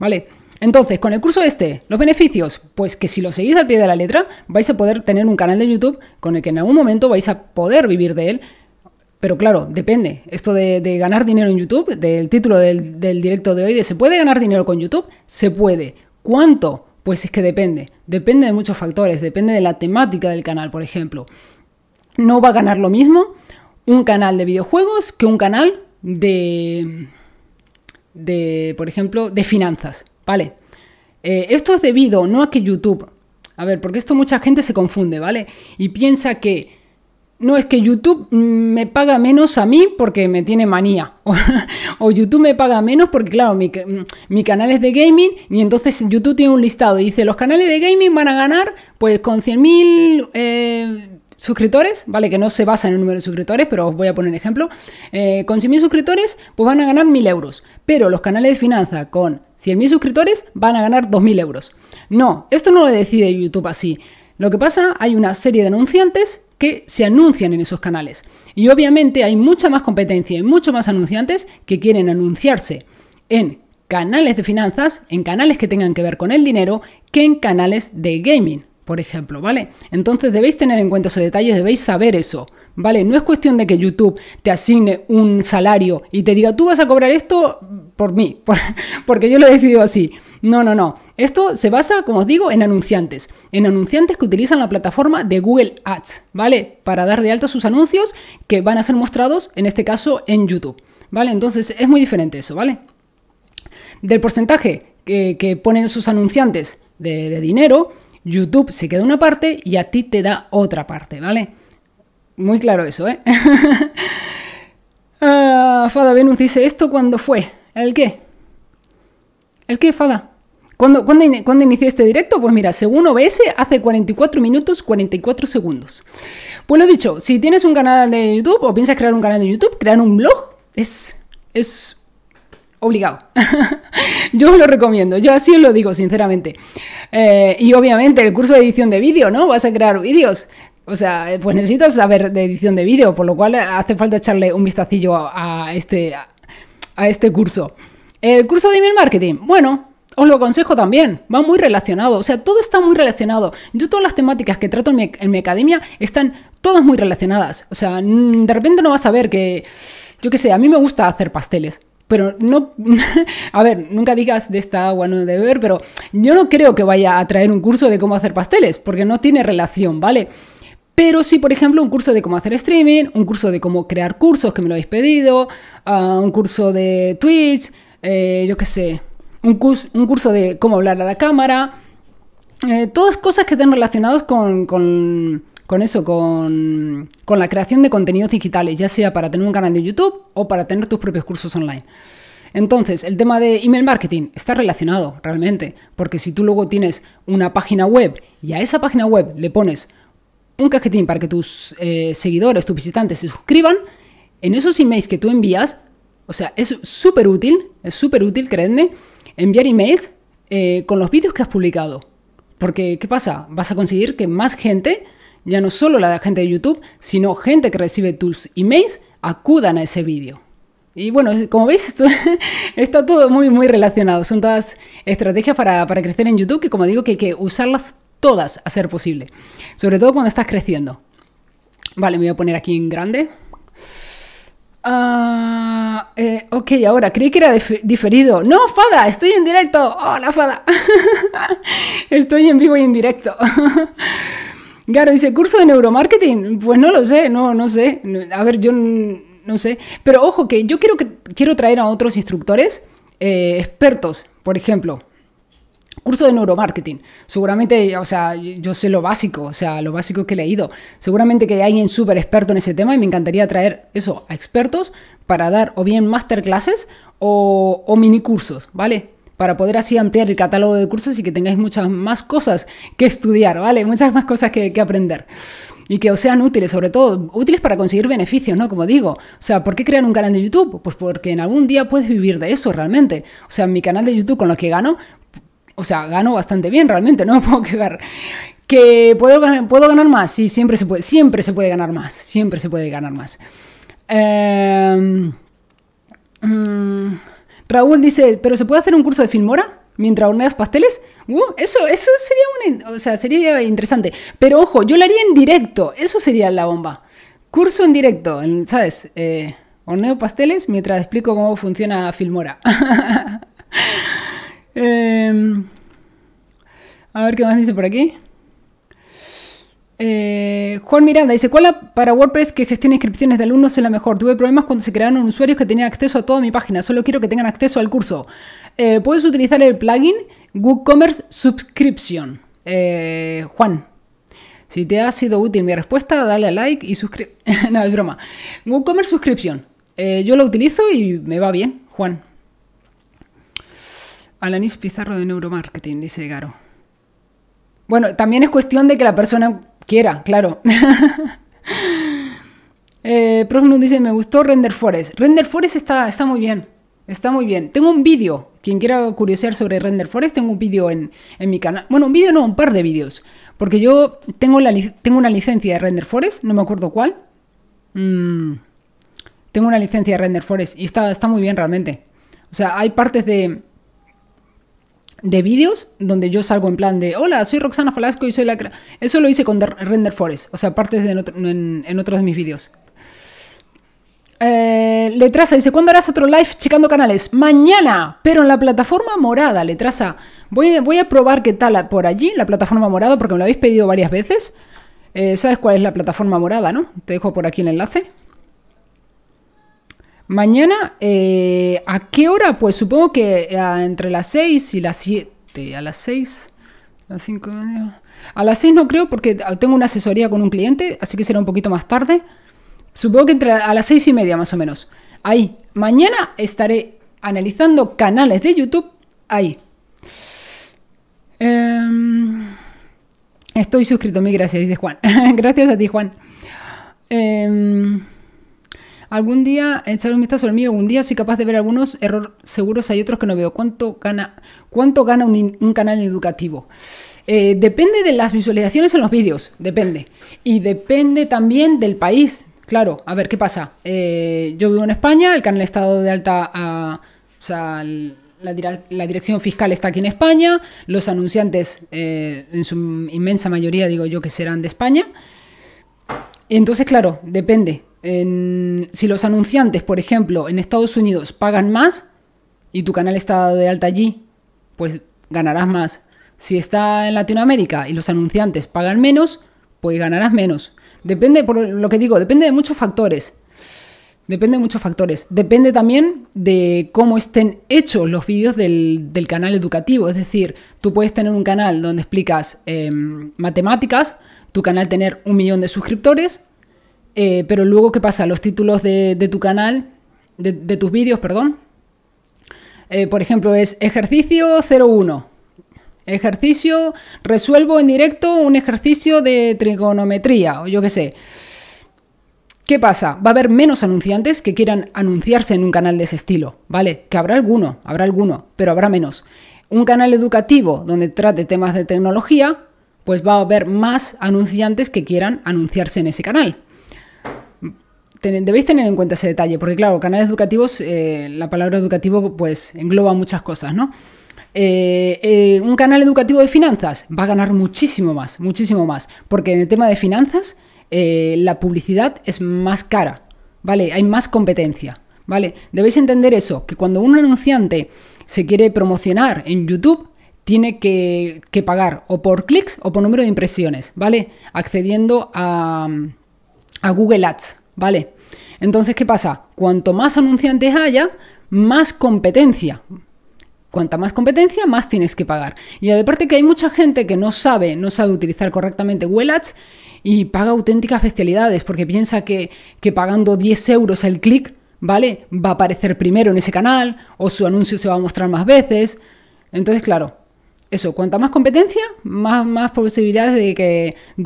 ¿Vale? Entonces, con el curso este, los beneficios, pues que si lo seguís al pie de la letra, vais a poder tener un canal de YouTube con el que en algún momento vais a poder vivir de él. Pero claro, depende. Esto de, ganar dinero en YouTube, del título del, del directo de hoy, de ¿se puede ganar dinero con YouTube? Se puede. ¿Cuánto? Pues es que depende. Depende de muchos factores. Depende de la temática del canal, por ejemplo. No va a ganar lo mismo un canal de videojuegos que un canal de, de por ejemplo, de finanzas. Vale. Eh, esto es debido no a que YouTube... A ver, porque esto mucha gente se confunde, ¿vale? Y piensa que... No, es que YouTube me paga menos a mí porque me tiene manía. O, YouTube me paga menos porque, claro, mi, mm, mi, canal es de gaming y entonces YouTube tiene un listado y dice, los canales de gaming van a ganar pues con 100.000 eh, suscriptores, ¿vale? Que no se basa en el número de suscriptores, pero os voy a poner ejemplo. Eh, con 100.000 suscriptores pues van a ganar 1.000 euros. Pero los canales de finanza con 100.000 suscriptores van a ganar 2.000 euros. No, esto no lo decide YouTube así. Lo que pasa, hay una serie de anunciantes que se anuncian en esos canales. Y obviamente hay mucha más competencia y mucho más anunciantes que quieren anunciarse en canales de finanzas, en canales que tengan que ver con el dinero, que en canales de gaming, por ejemplo, ¿vale? Entonces debéis tener en cuenta esos detalles, debéis saber eso, ¿vale? No es cuestión de que YouTube te asigne un salario y te diga, tú vas a cobrar esto por mí, porque yo lo he decidido así. No, no, no. Esto se basa, como os digo, en anunciantes. En anunciantes que utilizan la plataforma de Google Ads, ¿vale? Para dar de alta sus anuncios que van a ser mostrados, en este caso, en YouTube, ¿vale? Entonces es muy diferente eso, ¿vale? Del porcentaje que, ponen sus anunciantes de, dinero, YouTube se queda una parte y a ti te da otra parte, ¿vale? Muy claro eso, ¿eh? Ah, Fada Venus dice, ¿esto cuando fue? ¿El qué? ¿El qué, Fada? ¿Cuándo, cuándo, inicié este directo? Pues mira, según OBS, hace 44 minutos 44 segundos. Pues lo dicho, si tienes un canal de YouTube o piensas crear un canal de YouTube, crear un blog es, es obligado. yo os lo recomiendo, yo así os lo digo, sinceramente. Eh, y obviamente el curso de edición de vídeo, ¿no? Vas a crear vídeos. O sea, eh, pues necesitas saber de edición de vídeo, por lo cual hace falta echarle un vistacillo a, este, a este curso. El curso de email marketing, bueno, os lo aconsejo también, va muy relacionado, o sea, todo está muy relacionado. Yo todas las temáticas que trato en mi, academia están todas muy relacionadas. O sea, de repente no vas a ver que, yo qué sé, a mí me gusta hacer pasteles, pero no, a ver, nunca digas de esta agua no de beber, pero yo no creo que vaya a traer un curso de cómo hacer pasteles, porque no tiene relación, ¿vale? Pero sí, por ejemplo, un curso de cómo hacer streaming, un curso de cómo crear cursos, que me lo habéis pedido, ah, un curso de Twitch, eh, yo qué sé, un, curso, de cómo hablar a la cámara, eh, todas cosas que estén relacionadas con, eso, con, con la creación de contenidos digitales, ya sea para tener un canal de YouTube o para tener tus propios cursos online. Entonces, el tema de email marketing está relacionado realmente, porque si tú luego tienes una página web y a esa página web le pones un cajetín para que tus eh, seguidores, tus visitantes se suscriban, en esos emails que tú envías, o sea, es súper útil, es súper útil, creedme, enviar emails eh, con los vídeos que has publicado. Porque, ¿qué pasa? Vas a conseguir que más gente, ya no solo la gente de YouTube, sino gente que recibe tus emails, acudan a ese vídeo. Y bueno, como veis, esto está todo muy, muy relacionado. Son todas estrategias para, para crecer en YouTube que, como digo, que hay que usarlas todas a ser posible. Sobre todo cuando estás creciendo. Vale, me voy a poner aquí en grande. Ah, eh, ok, ahora, creí que era diferido. No, Fada, estoy en directo. Hola, Fada. estoy en vivo y en directo. Garo dice, curso de neuromarketing. Pues no lo sé, no, no sé. A ver, yo no sé. Pero ojo, que yo quiero, quiero traer a otros instructores eh, expertos, por ejemplo. Curso de neuromarketing. Seguramente, o sea, yo sé lo básico, o sea, lo básico que he leído. Seguramente que hay alguien súper experto en ese tema y me encantaría traer eso a expertos para dar o bien masterclasses o, o mini cursos, ¿vale? Para poder así ampliar el catálogo de cursos y que tengáis muchas más cosas que estudiar, ¿vale? Muchas más cosas que, que aprender y que os sean útiles, sobre todo útiles para conseguir beneficios, ¿no? Como digo, o sea, ¿por qué crear un canal de YouTube? Pues porque en algún día puedes vivir de eso realmente. O sea, mi canal de YouTube con lo que gano, o sea, gano bastante bien realmente, no puedo quedar Que puedo, puedo ganar más, sí, siempre se puede, siempre se puede ganar más, siempre se puede ganar más. Em, mm, Raúl dice, ¿pero se puede hacer un curso de Filmora mientras horneas pasteles? Uh, eso, eso sería, sería interesante. Pero ojo, yo lo haría en directo, eso sería la bomba. Curso en directo, ¿sabes? Eh, horneo pasteles mientras explico cómo funciona Filmora. Em, a ver qué más dice por aquí. Eh, Juan Miranda dice, ¿cuál para WordPress que gestiona inscripciones de alumnos es la mejor? Tuve problemas cuando se crearon usuarios que tenían acceso a toda mi página, solo quiero que tengan acceso al curso. Eh, puedes utilizar el plugin WooCommerce Subscription. Eh, Juan, si te ha sido útil mi respuesta, dale a like y suscríbete. no, es broma. WooCommerce Subscription. yo lo utilizo y me va bien, Juan. Alanis Pizarro de Neuromarketing, dice Garo. Bueno, también es cuestión de que la persona quiera, claro. eh, dice, me gustó Renderforest. Renderforest está, está muy bien. Está muy bien. Tengo un vídeo. Quien quiera curiosear sobre Render tengo un vídeo en, mi canal. Bueno, un vídeo no, un par de vídeos. Porque yo tengo, la tengo una licencia de Render no me acuerdo cuál. Mm, tengo una licencia de Render y está, está muy bien realmente. O sea, hay partes de, de vídeos donde yo salgo en plan de, hola, soy Roxana Falasco y soy la... Eso lo hice con Renderforest. Render Forest, o sea, partes de en, otros de mis vídeos. Eh, Letraza dice, ¿cuándo harás otro live checando canales? Mañana, pero en la plataforma morada, Letraza. Voy, voy a probar qué tal por allí, la plataforma morada, porque me lo habéis pedido varias veces. Eh, ¿Sabes cuál es la plataforma morada, no? Te dejo por aquí el enlace. Mañana, eh, ¿a qué hora? Pues supongo que eh, entre las 6 y las 7. A las 6, a las 5. A las 6 no creo porque ah, tengo una asesoría con un cliente, así que será un poquito más tarde. Supongo que entre a las 6 y media más o menos. Ahí. Mañana estaré analizando canales de YouTube. Ahí. Em, estoy suscrito, mil gracias, dice Juan. gracias a ti, Juan. Eh, Algún día echar un vistazo al mío, algún día soy capaz de ver algunos errores seguros, hay otros que no veo. ¿Cuánto gana, cuánto gana un, canal educativo? Eh, depende de las visualizaciones en los vídeos, depende. Y depende también del país. Claro, a ver, ¿qué pasa? Eh, yo vivo en España, el canal está estado de alta O sea, la, dirección fiscal está aquí en España, los anunciantes eh, en su inmensa mayoría digo yo que serán de España. Entonces, claro, depende en, si los anunciantes, por ejemplo, en Estados Unidos pagan más y tu canal está de alta allí, pues ganarás más. Si está en Latinoamérica y los anunciantes pagan menos, pues ganarás menos. Depende, por lo que digo, depende de muchos factores. Depende de muchos factores. Depende también de cómo estén hechos los vídeos del, canal educativo. Es decir, tú puedes tener un canal donde explicas em, matemáticas, tu canal tener un millón de suscriptores eh, pero luego, ¿qué pasa? Los títulos de, tu canal, de, tus vídeos, perdón. Eh, por ejemplo, es ejercicio 01. Ejercicio, resuelvo en directo un ejercicio de trigonometría, o yo qué sé. ¿Qué pasa? Va a haber menos anunciantes que quieran anunciarse en un canal de ese estilo, ¿vale? Que habrá alguno, habrá alguno, pero habrá menos. Un canal educativo donde trate temas de tecnología, pues va a haber más anunciantes que quieran anunciarse en ese canal debéis tener en cuenta ese detalle, porque claro, canales educativos, eh, la palabra educativo pues engloba muchas cosas, ¿no? Eh, eh, un canal educativo de finanzas va a ganar muchísimo más, muchísimo más, porque en el tema de finanzas la publicidad es más cara, ¿vale? Hay más competencia, ¿vale? Debéis entender eso, que cuando un anunciante se quiere promocionar en YouTube, tiene que, pagar o por clics o por número de impresiones, ¿vale? Accediendo a, a Google Ads, ¿vale? Entonces, ¿qué pasa? Cuanto más anunciantes haya, más competencia. Cuanta más competencia, más tienes que pagar. Y aparte que hay mucha gente que no sabe, no sabe utilizar correctamente Google y paga auténticas bestialidades porque piensa que, pagando 10 euros el clic, ¿vale? Va a aparecer primero en ese canal o su anuncio se va a mostrar más veces. Entonces, claro, eso, cuanta más competencia, más, más posibilidades de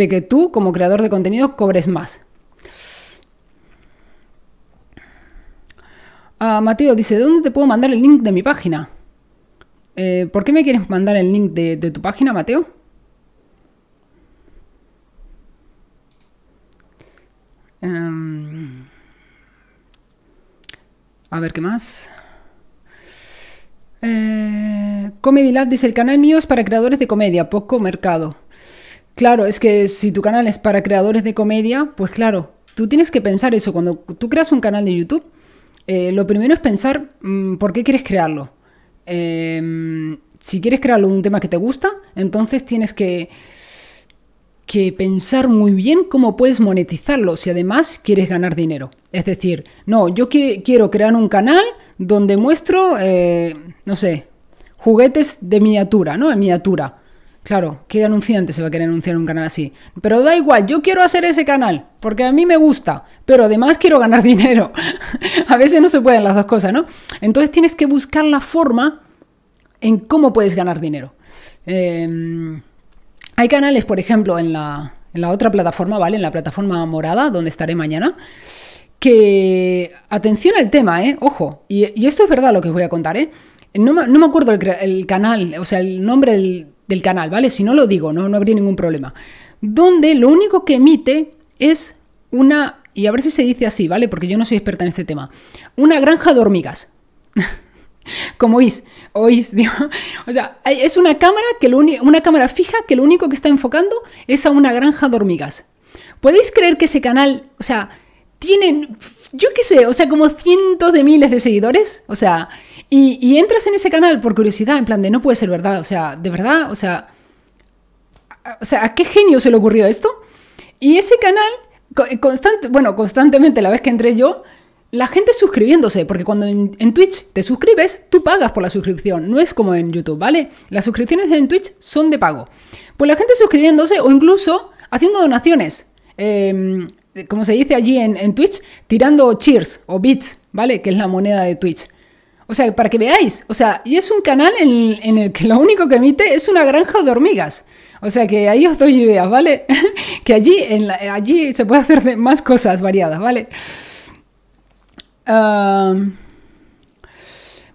que tú como creador de contenido cobres más. Ah, Mateo dice, ¿dónde te puedo mandar el link de mi página? Eh, ¿Por qué me quieres mandar el link de, tu página, Mateo? Em, a ver, ¿qué más? Eh, Comedy Lab dice, el canal mío es para creadores de comedia, poco mercado. Claro, es que si tu canal es para creadores de comedia, pues claro, tú tienes que pensar eso. Cuando tú creas un canal de YouTube, eh, lo primero es pensar mm, por qué quieres crearlo. Em, si quieres crearlo de un tema que te gusta, entonces tienes que, que pensar muy bien cómo puedes monetizarlo si además quieres ganar dinero. Es decir, no, yo quiero crear un canal donde muestro, eh, no sé, juguetes de miniatura, ¿no? En miniatura. Claro, ¿qué anunciante se va a querer anunciar en un canal así? Pero da igual, yo quiero hacer ese canal, porque a mí me gusta, pero además quiero ganar dinero. a veces no se pueden las dos cosas, ¿no? Entonces tienes que buscar la forma en cómo puedes ganar dinero. Em, hay canales, por ejemplo, en la, otra plataforma, ¿vale? En la plataforma morada, donde estaré mañana, que... Atención al tema, ¿eh? Ojo, y, esto es verdad lo que os voy a contar, ¿eh? No me, acuerdo el canal, o sea, el nombre del del canal, ¿vale? Si no lo digo, no, no habría ningún problema. Donde lo único que emite es una, y a ver si se dice así, ¿vale? Porque yo no soy experta en este tema, una granja de hormigas. Como oís, oís, digo. O sea, es una cámara, que una cámara fija que lo único que está enfocando es a una granja de hormigas. ¿Podéis creer que ese canal, o sea, tienen, yo qué sé, o sea, como cientos de miles de seguidores? O sea, y, entras en ese canal por curiosidad, en plan de no puede ser verdad, o sea, de verdad, o sea, o sea, ¿a qué genio se le ocurrió esto? Y ese canal, constante, bueno, constantemente la vez que entré yo, la gente suscribiéndose, porque cuando en, Twitch te suscribes, tú pagas por la suscripción, no es como en YouTube, ¿vale? Las suscripciones en Twitch son de pago. Pues la gente suscribiéndose o incluso haciendo donaciones, em, como se dice allí en, en Twitch, tirando cheers o bits, ¿vale? Que es la moneda de Twitch. O sea, para que veáis. O sea, y es un canal en, el que lo único que emite es una granja de hormigas. O sea que ahí os doy ideas, ¿vale? que allí, en allí se puede hacer más cosas variadas, ¿vale?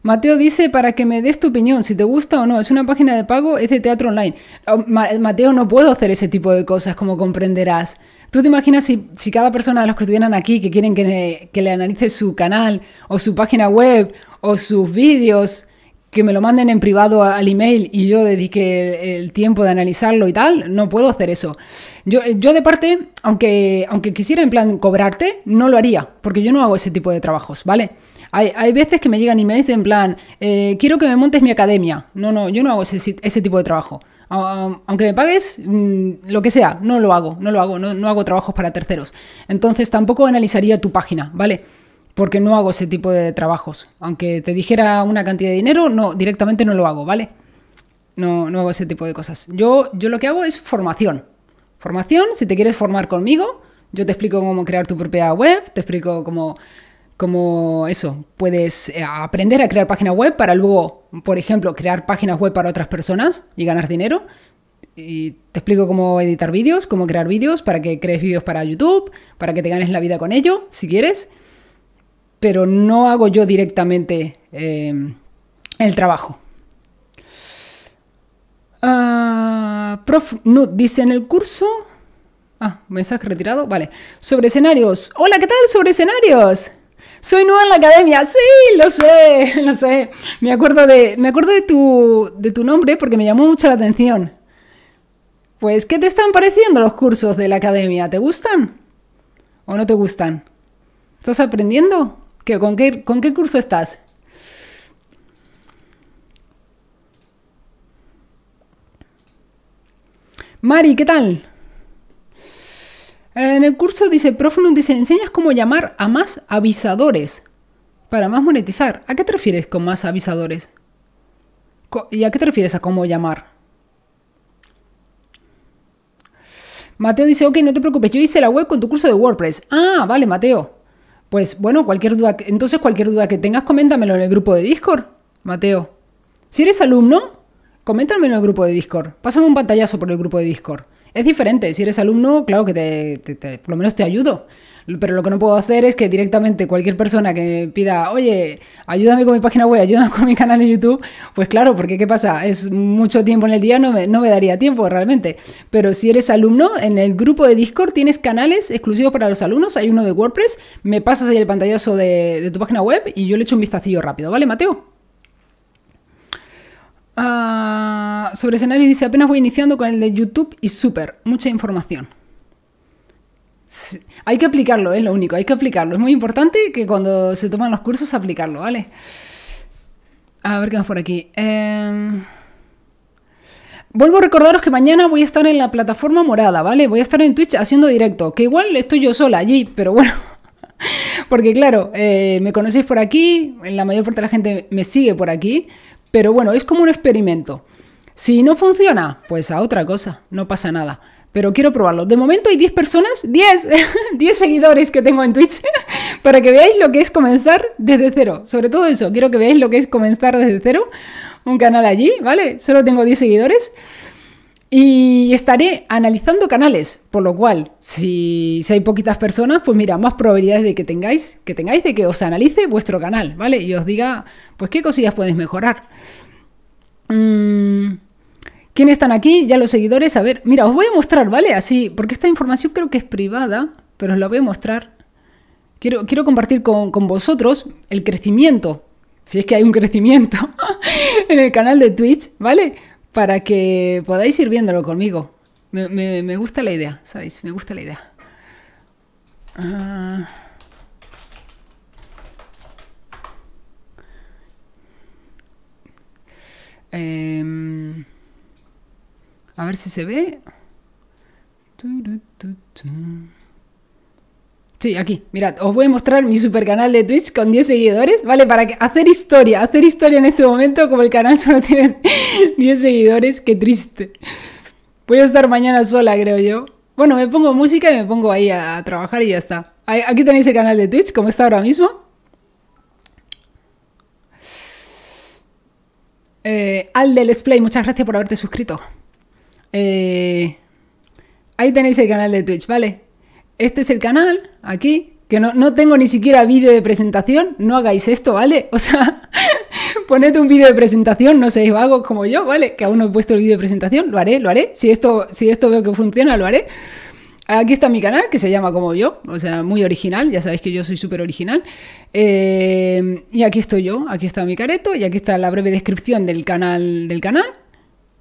Mateo dice, para que me des tu opinión, si te gusta o no, es una página de pago, es de teatro online. Oh, Mateo, no puedo hacer ese tipo de cosas, como comprenderás. ¿Tú te imaginas si, cada persona de los que estuvieran aquí, que quieren que, que le analice su canal o su página web o sus vídeos que me lo manden en privado al email y yo dedique el, tiempo de analizarlo y tal, no puedo hacer eso. Yo, yo de parte, aunque, aunque quisiera en plan cobrarte, no lo haría, porque yo no hago ese tipo de trabajos, ¿vale? Hay, veces que me llegan emails en plan, eh, quiero que me montes mi academia. No, no, yo no hago ese, tipo de trabajo. Aunque me pagues, mm, lo que sea, no lo hago, no lo hago, no, no hago trabajos para terceros. Entonces tampoco analizaría tu página, ¿vale? porque no hago ese tipo de trabajos. Aunque te dijera una cantidad de dinero, no, directamente no lo hago, ¿vale? No, no hago ese tipo de cosas. Yo, yo lo que hago es formación. Formación, si te quieres formar conmigo, yo te explico cómo crear tu propia web, te explico cómo, cómo eso, puedes eh, aprender a crear páginas web para luego, por ejemplo, crear páginas web para otras personas y ganar dinero. Y te explico cómo editar vídeos, cómo crear vídeos, para que crees vídeos para YouTube, para que te ganes la vida con ello, si quieres pero no hago yo directamente em, el trabajo. Ah, prof Nut dice en el curso. Ah, mensaje retirado. Vale. Sobre escenarios. Hola, ¿qué tal? Sobre escenarios. Soy nueva en la academia. Sí, lo sé, lo sé. Me acuerdo de, me acuerdo de, tu, de tu nombre porque me llamó mucho la atención. Pues, ¿qué te están pareciendo los cursos de la academia? ¿Te gustan? ¿O no te gustan? ¿Estás aprendiendo? con, qué, ¿Con qué curso estás? Mari, ¿qué tal? En el curso dice, Profunum dice, enseñas cómo llamar a más avisadores para más monetizar. ¿A qué te refieres con más avisadores? ¿Y a qué te refieres a cómo llamar? Mateo dice, ok, no te preocupes, yo hice la web con tu curso de WordPress. Ah, vale, Mateo. Pues bueno, cualquier duda, entonces cualquier duda que tengas, coméntamelo en el grupo de Discord, Mateo. Si eres alumno, coméntamelo en el grupo de Discord. Pásame un pantallazo por el grupo de Discord. Es diferente, si eres alumno, claro que te, por lo menos te ayudo. Pero lo que no puedo hacer es que directamente cualquier persona que pida, oye, ayúdame con mi página web, ayúdame con mi canal de YouTube, pues claro, porque ¿qué pasa? Es mucho tiempo en el día, no me, daría tiempo realmente. Pero si eres alumno, en el grupo de Discord tienes canales exclusivos para los alumnos, hay uno de WordPress, me pasas ahí el pantallazo de, tu página web y yo le echo un vistacillo rápido, ¿vale, Mateo? Ah, sobre escenario dice, apenas voy iniciando con el de YouTube y super, mucha información. Hay que aplicarlo, es lo único, hay que aplicarlo. Es muy importante que cuando se toman los cursos aplicarlo, ¿vale? A ver qué más por aquí. Em, vuelvo a recordaros que mañana voy a estar en la plataforma morada, ¿vale? Voy a estar en Twitch haciendo directo, que igual estoy yo sola allí, pero bueno. Porque claro, eh, me conocéis por aquí, la mayor parte de la gente me sigue por aquí, pero bueno, es como un experimento. Si no funciona, pues a otra cosa, no pasa nada pero quiero probarlo. De momento hay 10 personas, 10, 10 seguidores que tengo en Twitch, para que veáis lo que es comenzar desde cero. Sobre todo eso, quiero que veáis lo que es comenzar desde cero. Un canal allí, ¿vale? Solo tengo 10 seguidores. Y estaré analizando canales, por lo cual, si, hay poquitas personas, pues mira, más probabilidades de que tengáis, que tengáis de que os analice vuestro canal, ¿vale? Y os diga, pues qué cosillas podéis mejorar. Mm, ¿Quiénes están aquí? Ya los seguidores. A ver, mira, os voy a mostrar, ¿vale? Así, porque esta información creo que es privada, pero os la voy a mostrar. Quiero, quiero compartir con, vosotros el crecimiento, si es que hay un crecimiento en el canal de Twitch, ¿vale? Para que podáis ir viéndolo conmigo. Me, gusta la idea, ¿sabéis? Me gusta la idea. Ah. Em, a ver si se ve. Sí, aquí. Mirad, os voy a mostrar mi super canal de Twitch con 10 seguidores, ¿vale? Para que hacer historia, hacer historia en este momento, como el canal solo tiene 10 seguidores, qué triste. Voy a estar mañana sola, creo yo. Bueno, me pongo música y me pongo ahí a, trabajar y ya está. Aquí tenéis el canal de Twitch, como está ahora mismo. Eh, al del Let's muchas gracias por haberte suscrito. Eh, ahí tenéis el canal de Twitch, ¿vale? Este es el canal, aquí, que no, tengo ni siquiera vídeo de presentación, no hagáis esto, ¿vale? O sea, poned un vídeo de presentación, no seáis vagos como yo, ¿vale? Que aún no he puesto el vídeo de presentación, lo haré, lo haré. Si esto, si esto veo que funciona, lo haré. Aquí está mi canal, que se llama como yo, o sea, muy original, ya sabéis que yo soy súper original. Eh, y aquí estoy yo, aquí está mi careto, y aquí está la breve descripción del canal, del canal.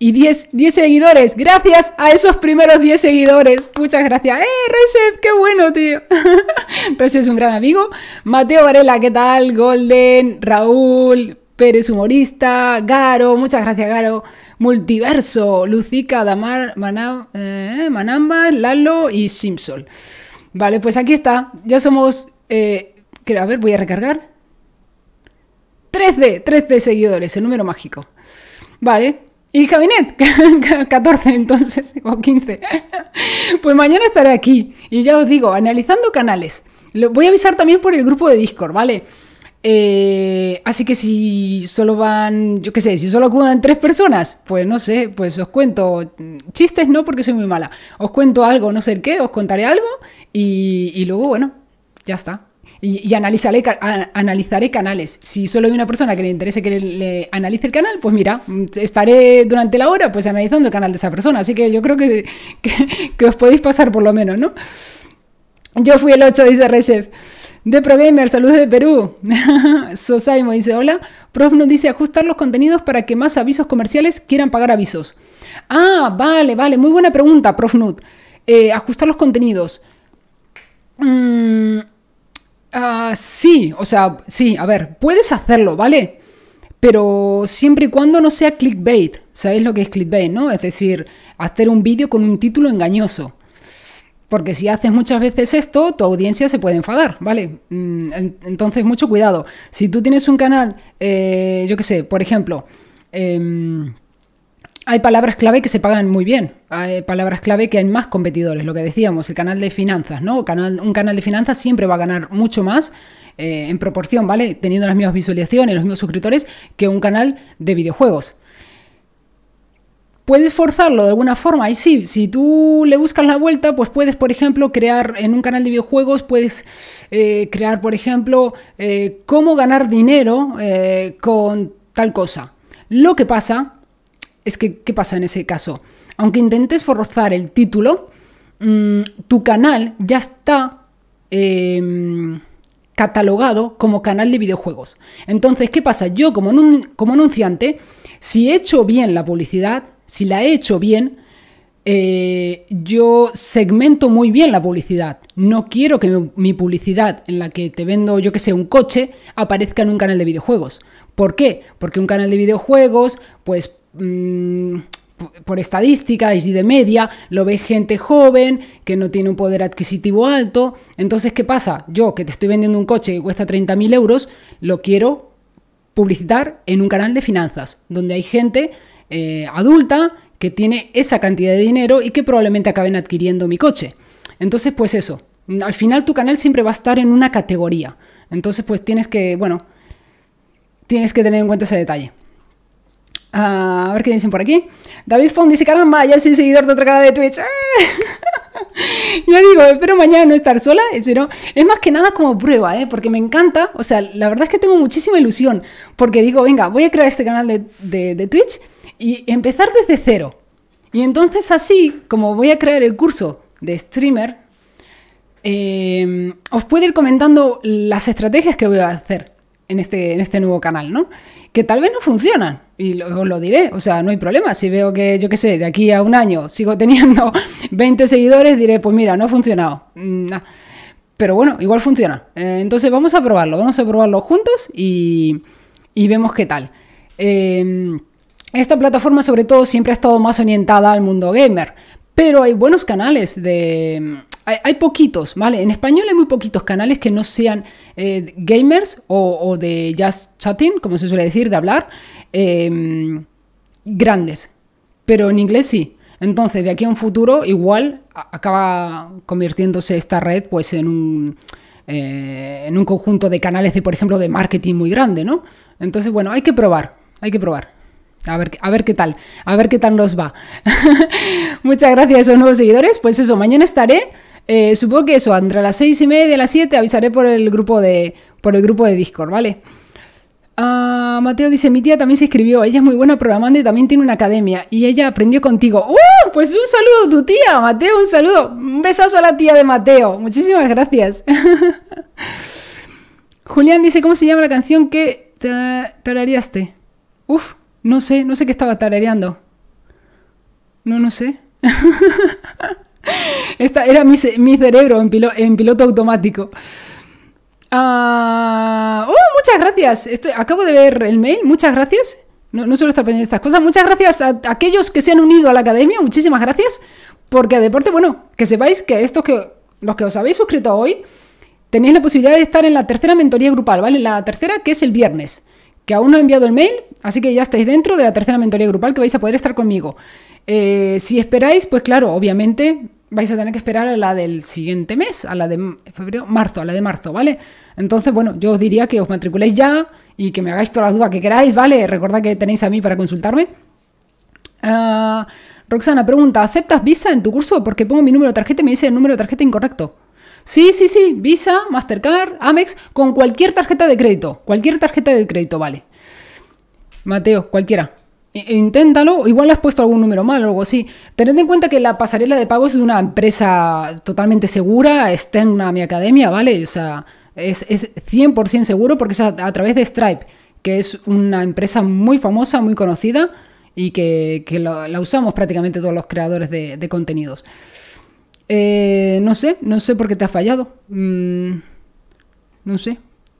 Y 10, seguidores. Gracias a esos primeros 10 seguidores. Muchas gracias. ¡Eh, Resef! ¡Qué bueno, tío! Resef es un gran amigo. Mateo Varela, ¿qué tal? Golden, Raúl, Pérez Humorista, Garo, muchas gracias, Garo. Multiverso, Lucica, Damar, eh, Manamba, Lalo y Simpson Vale, pues aquí está. Ya somos. Eh, a ver, voy a recargar. 13, 13 seguidores, el número mágico. Vale, y Javinet, 14 entonces, o 15. Pues mañana estaré aquí. Y ya os digo, analizando canales. voy a avisar también por el grupo de Discord, ¿vale? Eh, así que si solo van, yo qué sé, si solo acudan tres personas, pues no sé, pues os cuento chistes, no porque soy muy mala. Os cuento algo, no sé el qué, os contaré algo y luego, bueno, ya está. Y, analizaré, canales. Si solo hay una persona que le interese que le, analice el canal, pues mira, mm, estaré durante la hora pues analizando el canal de esa persona. Así que yo creo que, que, os podéis pasar por lo menos, ¿no? Yo fui el 8, dice Recep. De ProGamer, saludos de Perú. Sosaimo dice hola. Prof dice ajustar los contenidos para que más avisos comerciales quieran pagar avisos. Ah, vale, vale, muy buena pregunta, Prof eh, ajustar los contenidos. Mm, Ah, sí, o sea, sí, a ver, puedes hacerlo, ¿vale? Pero siempre y cuando no sea clickbait. ¿Sabéis lo que es clickbait, no? Es decir, hacer un vídeo con un título engañoso. Porque si haces muchas veces esto, tu audiencia se puede enfadar, ¿vale? Mm, entonces, mucho cuidado. Si tú tienes un canal, eh, yo qué sé, por ejemplo, em, hay palabras clave que se pagan muy bien. Hay palabras clave que hay más competidores. Lo que decíamos, el canal de finanzas, ¿no? un canal de finanzas siempre va a ganar mucho más eh, en proporción, ¿vale? Teniendo las mismas visualizaciones, los mismos suscriptores, que un canal de videojuegos. Puedes forzarlo de alguna forma y sí, si tú le buscas la vuelta, pues puedes, por ejemplo, crear en un canal de videojuegos, puedes eh, crear, por ejemplo, eh, cómo ganar dinero con tal cosa. Lo que pasa es que, ¿qué pasa en ese caso? Aunque intentes forzar el título, mm, tu canal ya está em, catalogado como canal de videojuegos. Entonces, ¿qué pasa? Yo como, anunciante, si he hecho bien la publicidad, si la he hecho bien, eh, yo segmento muy bien la publicidad. No quiero que mi, mi publicidad en la que te vendo, yo que sé, un coche, aparezca en un canal de videojuegos. ¿Por qué? Porque un canal de videojuegos, pues Mm, por estadística y de media, lo ve gente joven que no tiene un poder adquisitivo alto. Entonces, ¿qué pasa? Yo que te estoy vendiendo un coche que cuesta 30.000 euros, lo quiero publicitar en un canal de finanzas, donde hay gente eh, adulta que tiene esa cantidad de dinero y que probablemente acaben adquiriendo mi coche. Entonces, pues eso, al final tu canal siempre va a estar en una categoría. Entonces, pues tienes que, bueno, tienes que tener en cuenta ese detalle. Ah, a ver qué dicen por aquí. David fond dice, caramba, ya soy seguidor de otra cara de Twitch. Yo digo, espero mañana no estar sola, es más que nada como prueba, ¿eh? porque me encanta, o sea, la verdad es que tengo muchísima ilusión, porque digo, venga, voy a crear este canal de, Twitch y empezar desde cero. Y entonces así, como voy a crear el curso de streamer, eh, os puedo ir comentando las estrategias que voy a hacer en este, en este nuevo canal, ¿no? Que tal vez no funcionan, y os lo diré, o sea, no hay problema. Si veo que, yo qué sé, de aquí a un año sigo teniendo 20 seguidores, diré, pues mira, no ha funcionado. Mm, pero bueno, igual funciona. Eh, entonces vamos a probarlo, vamos a probarlo juntos y, y vemos qué tal. Em, esta plataforma sobre todo siempre ha estado más orientada al mundo gamer, pero hay buenos canales de, hay, poquitos, ¿vale? En español hay muy poquitos canales que no sean eh, gamers o, de just chatting, como se suele decir, de hablar, em, grandes. Pero en inglés sí. Entonces, de aquí a un futuro, igual acaba convirtiéndose esta red pues, en un, eh, en un conjunto de canales de, por ejemplo, de marketing muy grande, ¿no? Entonces, bueno, hay que probar, hay que probar. A ver, a ver, qué tal, a ver qué tal nos va. Muchas gracias a los nuevos seguidores. Pues eso, mañana estaré eh, supongo que eso, entre las seis y media, las siete, avisaré por el grupo de, por el grupo de Discord, ¿vale? Ah, Mateo dice, mi tía también se inscribió, ella es muy buena programando y también tiene una academia y ella aprendió contigo. ¡Uh! Pues un saludo a tu tía, Mateo, un saludo. Un besazo a la tía de Mateo. Muchísimas gracias. Julián dice, ¿cómo se llama la canción que tarareaste? Uf, no sé, no sé qué estaba tarareando. No, no sé. Esta era mi, cerebro en, piloto automático. Ah, oh, muchas gracias. acabo de ver el mail. Muchas gracias. No, suelo estar pendiente de estas cosas. Muchas gracias a, aquellos que se han unido a la academia. Muchísimas gracias. Porque a deporte, bueno, que sepáis que estos que los que os habéis suscrito hoy tenéis la posibilidad de estar en la tercera mentoría grupal, ¿vale? La tercera que es el viernes, que aún no ha enviado el mail, así que ya estáis dentro de la tercera mentoría grupal que vais a poder estar conmigo. Eh, si esperáis, pues claro, obviamente vais a tener que esperar a la del siguiente mes, a la de febrero, marzo, a la de marzo, ¿vale? Entonces, bueno, yo os diría que os matriculéis ya y que me hagáis todas las dudas que queráis, ¿vale? Recordad que tenéis a mí para consultarme. Ah, Roxana pregunta, ¿aceptas Visa en tu curso? Porque pongo mi número de tarjeta y me dice el número de tarjeta incorrecto. Sí, sí, sí, Visa, Mastercard, Amex, con cualquier tarjeta de crédito. Cualquier tarjeta de crédito, vale. Mateo, cualquiera. E-, inténtalo, igual le has puesto algún número mal o algo así. Tened en cuenta que la pasarela de pagos es de una empresa totalmente segura, está en una mi academia, ¿vale? O sea, es, 100% seguro porque es a, través de Stripe, que es una empresa muy famosa, muy conocida y que, la usamos prácticamente todos los creadores de, contenidos. Eh, no sé, no sé por qué te ha fallado. Mm, no sé.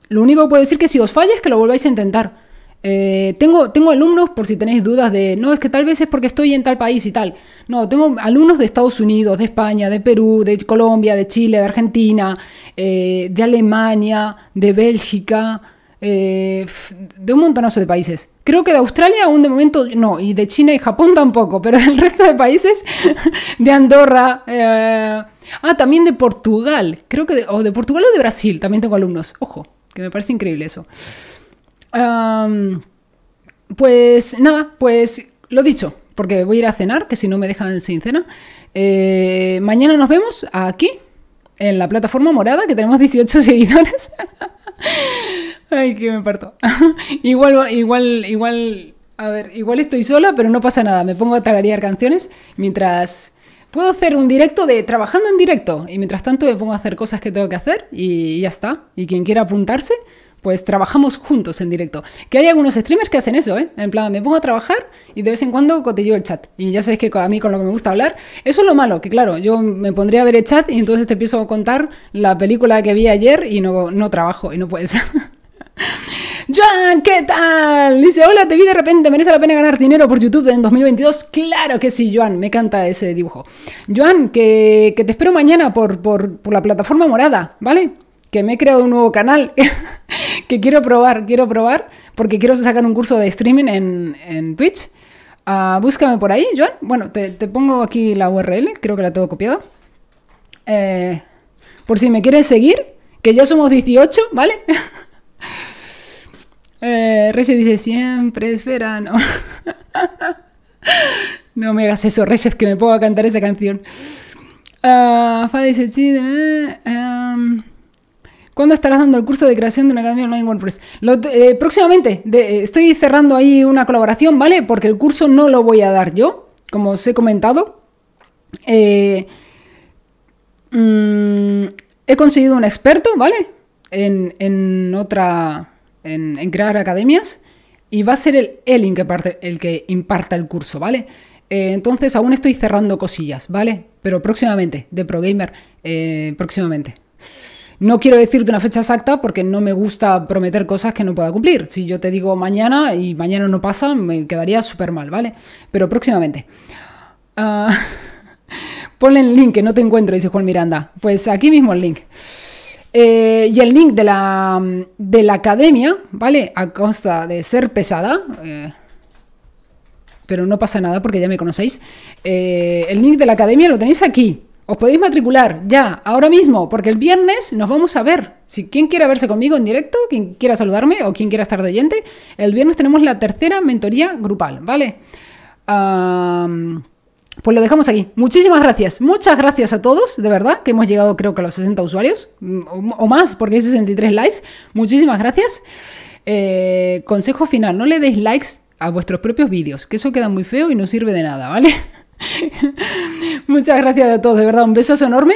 Lo único que puedo decir es que si os falla es que lo volváis a intentar. Eh, tengo, tengo alumnos, por si tenéis dudas de, no, es que tal vez es porque estoy en tal país y tal. No, tengo alumnos de Estados Unidos, de España, de Perú, de Colombia, de Chile, de Argentina, eh, de Alemania, de Bélgica, eh, de un montonazo de países. Creo que de Australia aún de momento no, y de China y Japón tampoco, pero del resto de países, de Andorra, ah, también de Portugal, creo que, o de Portugal o de Brasil, también tengo alumnos, ojo, que me parece increíble eso pues nada, pues lo dicho, porque voy a ir a cenar, que si no me dejan sin cena. Eh, mañana nos vemos aquí, en la plataforma morada, que tenemos 18 seguidores. Ay, que me parto. igual, igual, igual, a ver, igual estoy sola, pero no pasa nada. Me pongo a tararear canciones mientras... Puedo hacer un directo de trabajando en directo y mientras tanto me pongo a hacer cosas que tengo que hacer y ya está. Y quien quiera apuntarse, pues trabajamos juntos en directo. Que hay algunos streamers que hacen eso, ¿eh? En plan, me pongo a trabajar y de vez en cuando cotillo el chat. Y ya sabéis que a mí con lo que me gusta hablar, eso es lo malo, que claro, yo me pondría a ver el chat y entonces te empiezo a contar la película que vi ayer y no, trabajo y no puedes. Joan, ¿qué tal? Dice, hola, te vi de repente, ¿merece la pena ganar dinero por YouTube en 2022? Claro que sí, Joan, me encanta ese dibujo. Joan, que, te espero mañana por, por la plataforma morada, ¿vale? que me he creado un nuevo canal que quiero probar, quiero probar, porque quiero sacar un curso de streaming en, en Twitch. Ah, búscame por ahí, Joan. Bueno, te, pongo aquí la URL, creo que la tengo copiada. Eh, por si me quieres seguir, que ya somos 18, ¿vale? eh, dice, siempre es verano. no me hagas eso, Reyes, que me a cantar esa canción. Uh, dice, sí, ¿Cuándo estarás dando el curso de creación de una academia online WordPress? Eh, próximamente, eh, estoy cerrando ahí una colaboración, ¿vale? Porque el curso no lo voy a dar yo, como os he comentado. Eh, mm, he conseguido un experto, ¿vale? En, otra. En, crear academias. Y va a ser el, el, que, parte, el que imparta el curso, ¿vale? entonces aún estoy cerrando cosillas, ¿vale? Pero próximamente, de ProGamer, próximamente. No quiero decirte una fecha exacta porque no me gusta prometer cosas que no pueda cumplir. Si yo te digo mañana y mañana no pasa, me quedaría súper mal, ¿vale? Pero próximamente. Ah, ponle el link, que no te encuentro, dice Juan Miranda. Pues aquí mismo el link. Eh, y el link de la, de la academia, ¿vale? A consta de ser pesada. Eh, pero no pasa nada porque ya me conocéis. Eh, el link de la academia lo tenéis aquí. Os podéis matricular ya, ahora mismo, porque el viernes nos vamos a ver. Si quien quiera verse conmigo en directo, quien quiera saludarme o quien quiera estar de oyente, el viernes tenemos la tercera mentoría grupal, ¿vale? pues lo dejamos aquí. Muchísimas gracias. Muchas gracias a todos, de verdad, que hemos llegado creo que a los 60 usuarios mm, o, más, porque hay 63 likes. Muchísimas gracias. Eh, consejo final, no le deis likes a vuestros propios vídeos, que eso queda muy feo y no sirve de nada, ¿vale? Muchas gracias a todos, de verdad, un besazo enorme.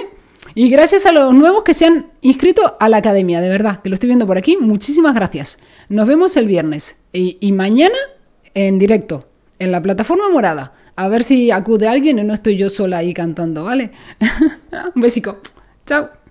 Y gracias a los nuevos que se han inscrito a la academia, de verdad, que lo estoy viendo por aquí. Muchísimas gracias. Nos vemos el viernes y, mañana en directo, en la plataforma morada. A ver si acude alguien o no estoy yo sola ahí cantando, ¿vale? un besico. Chao.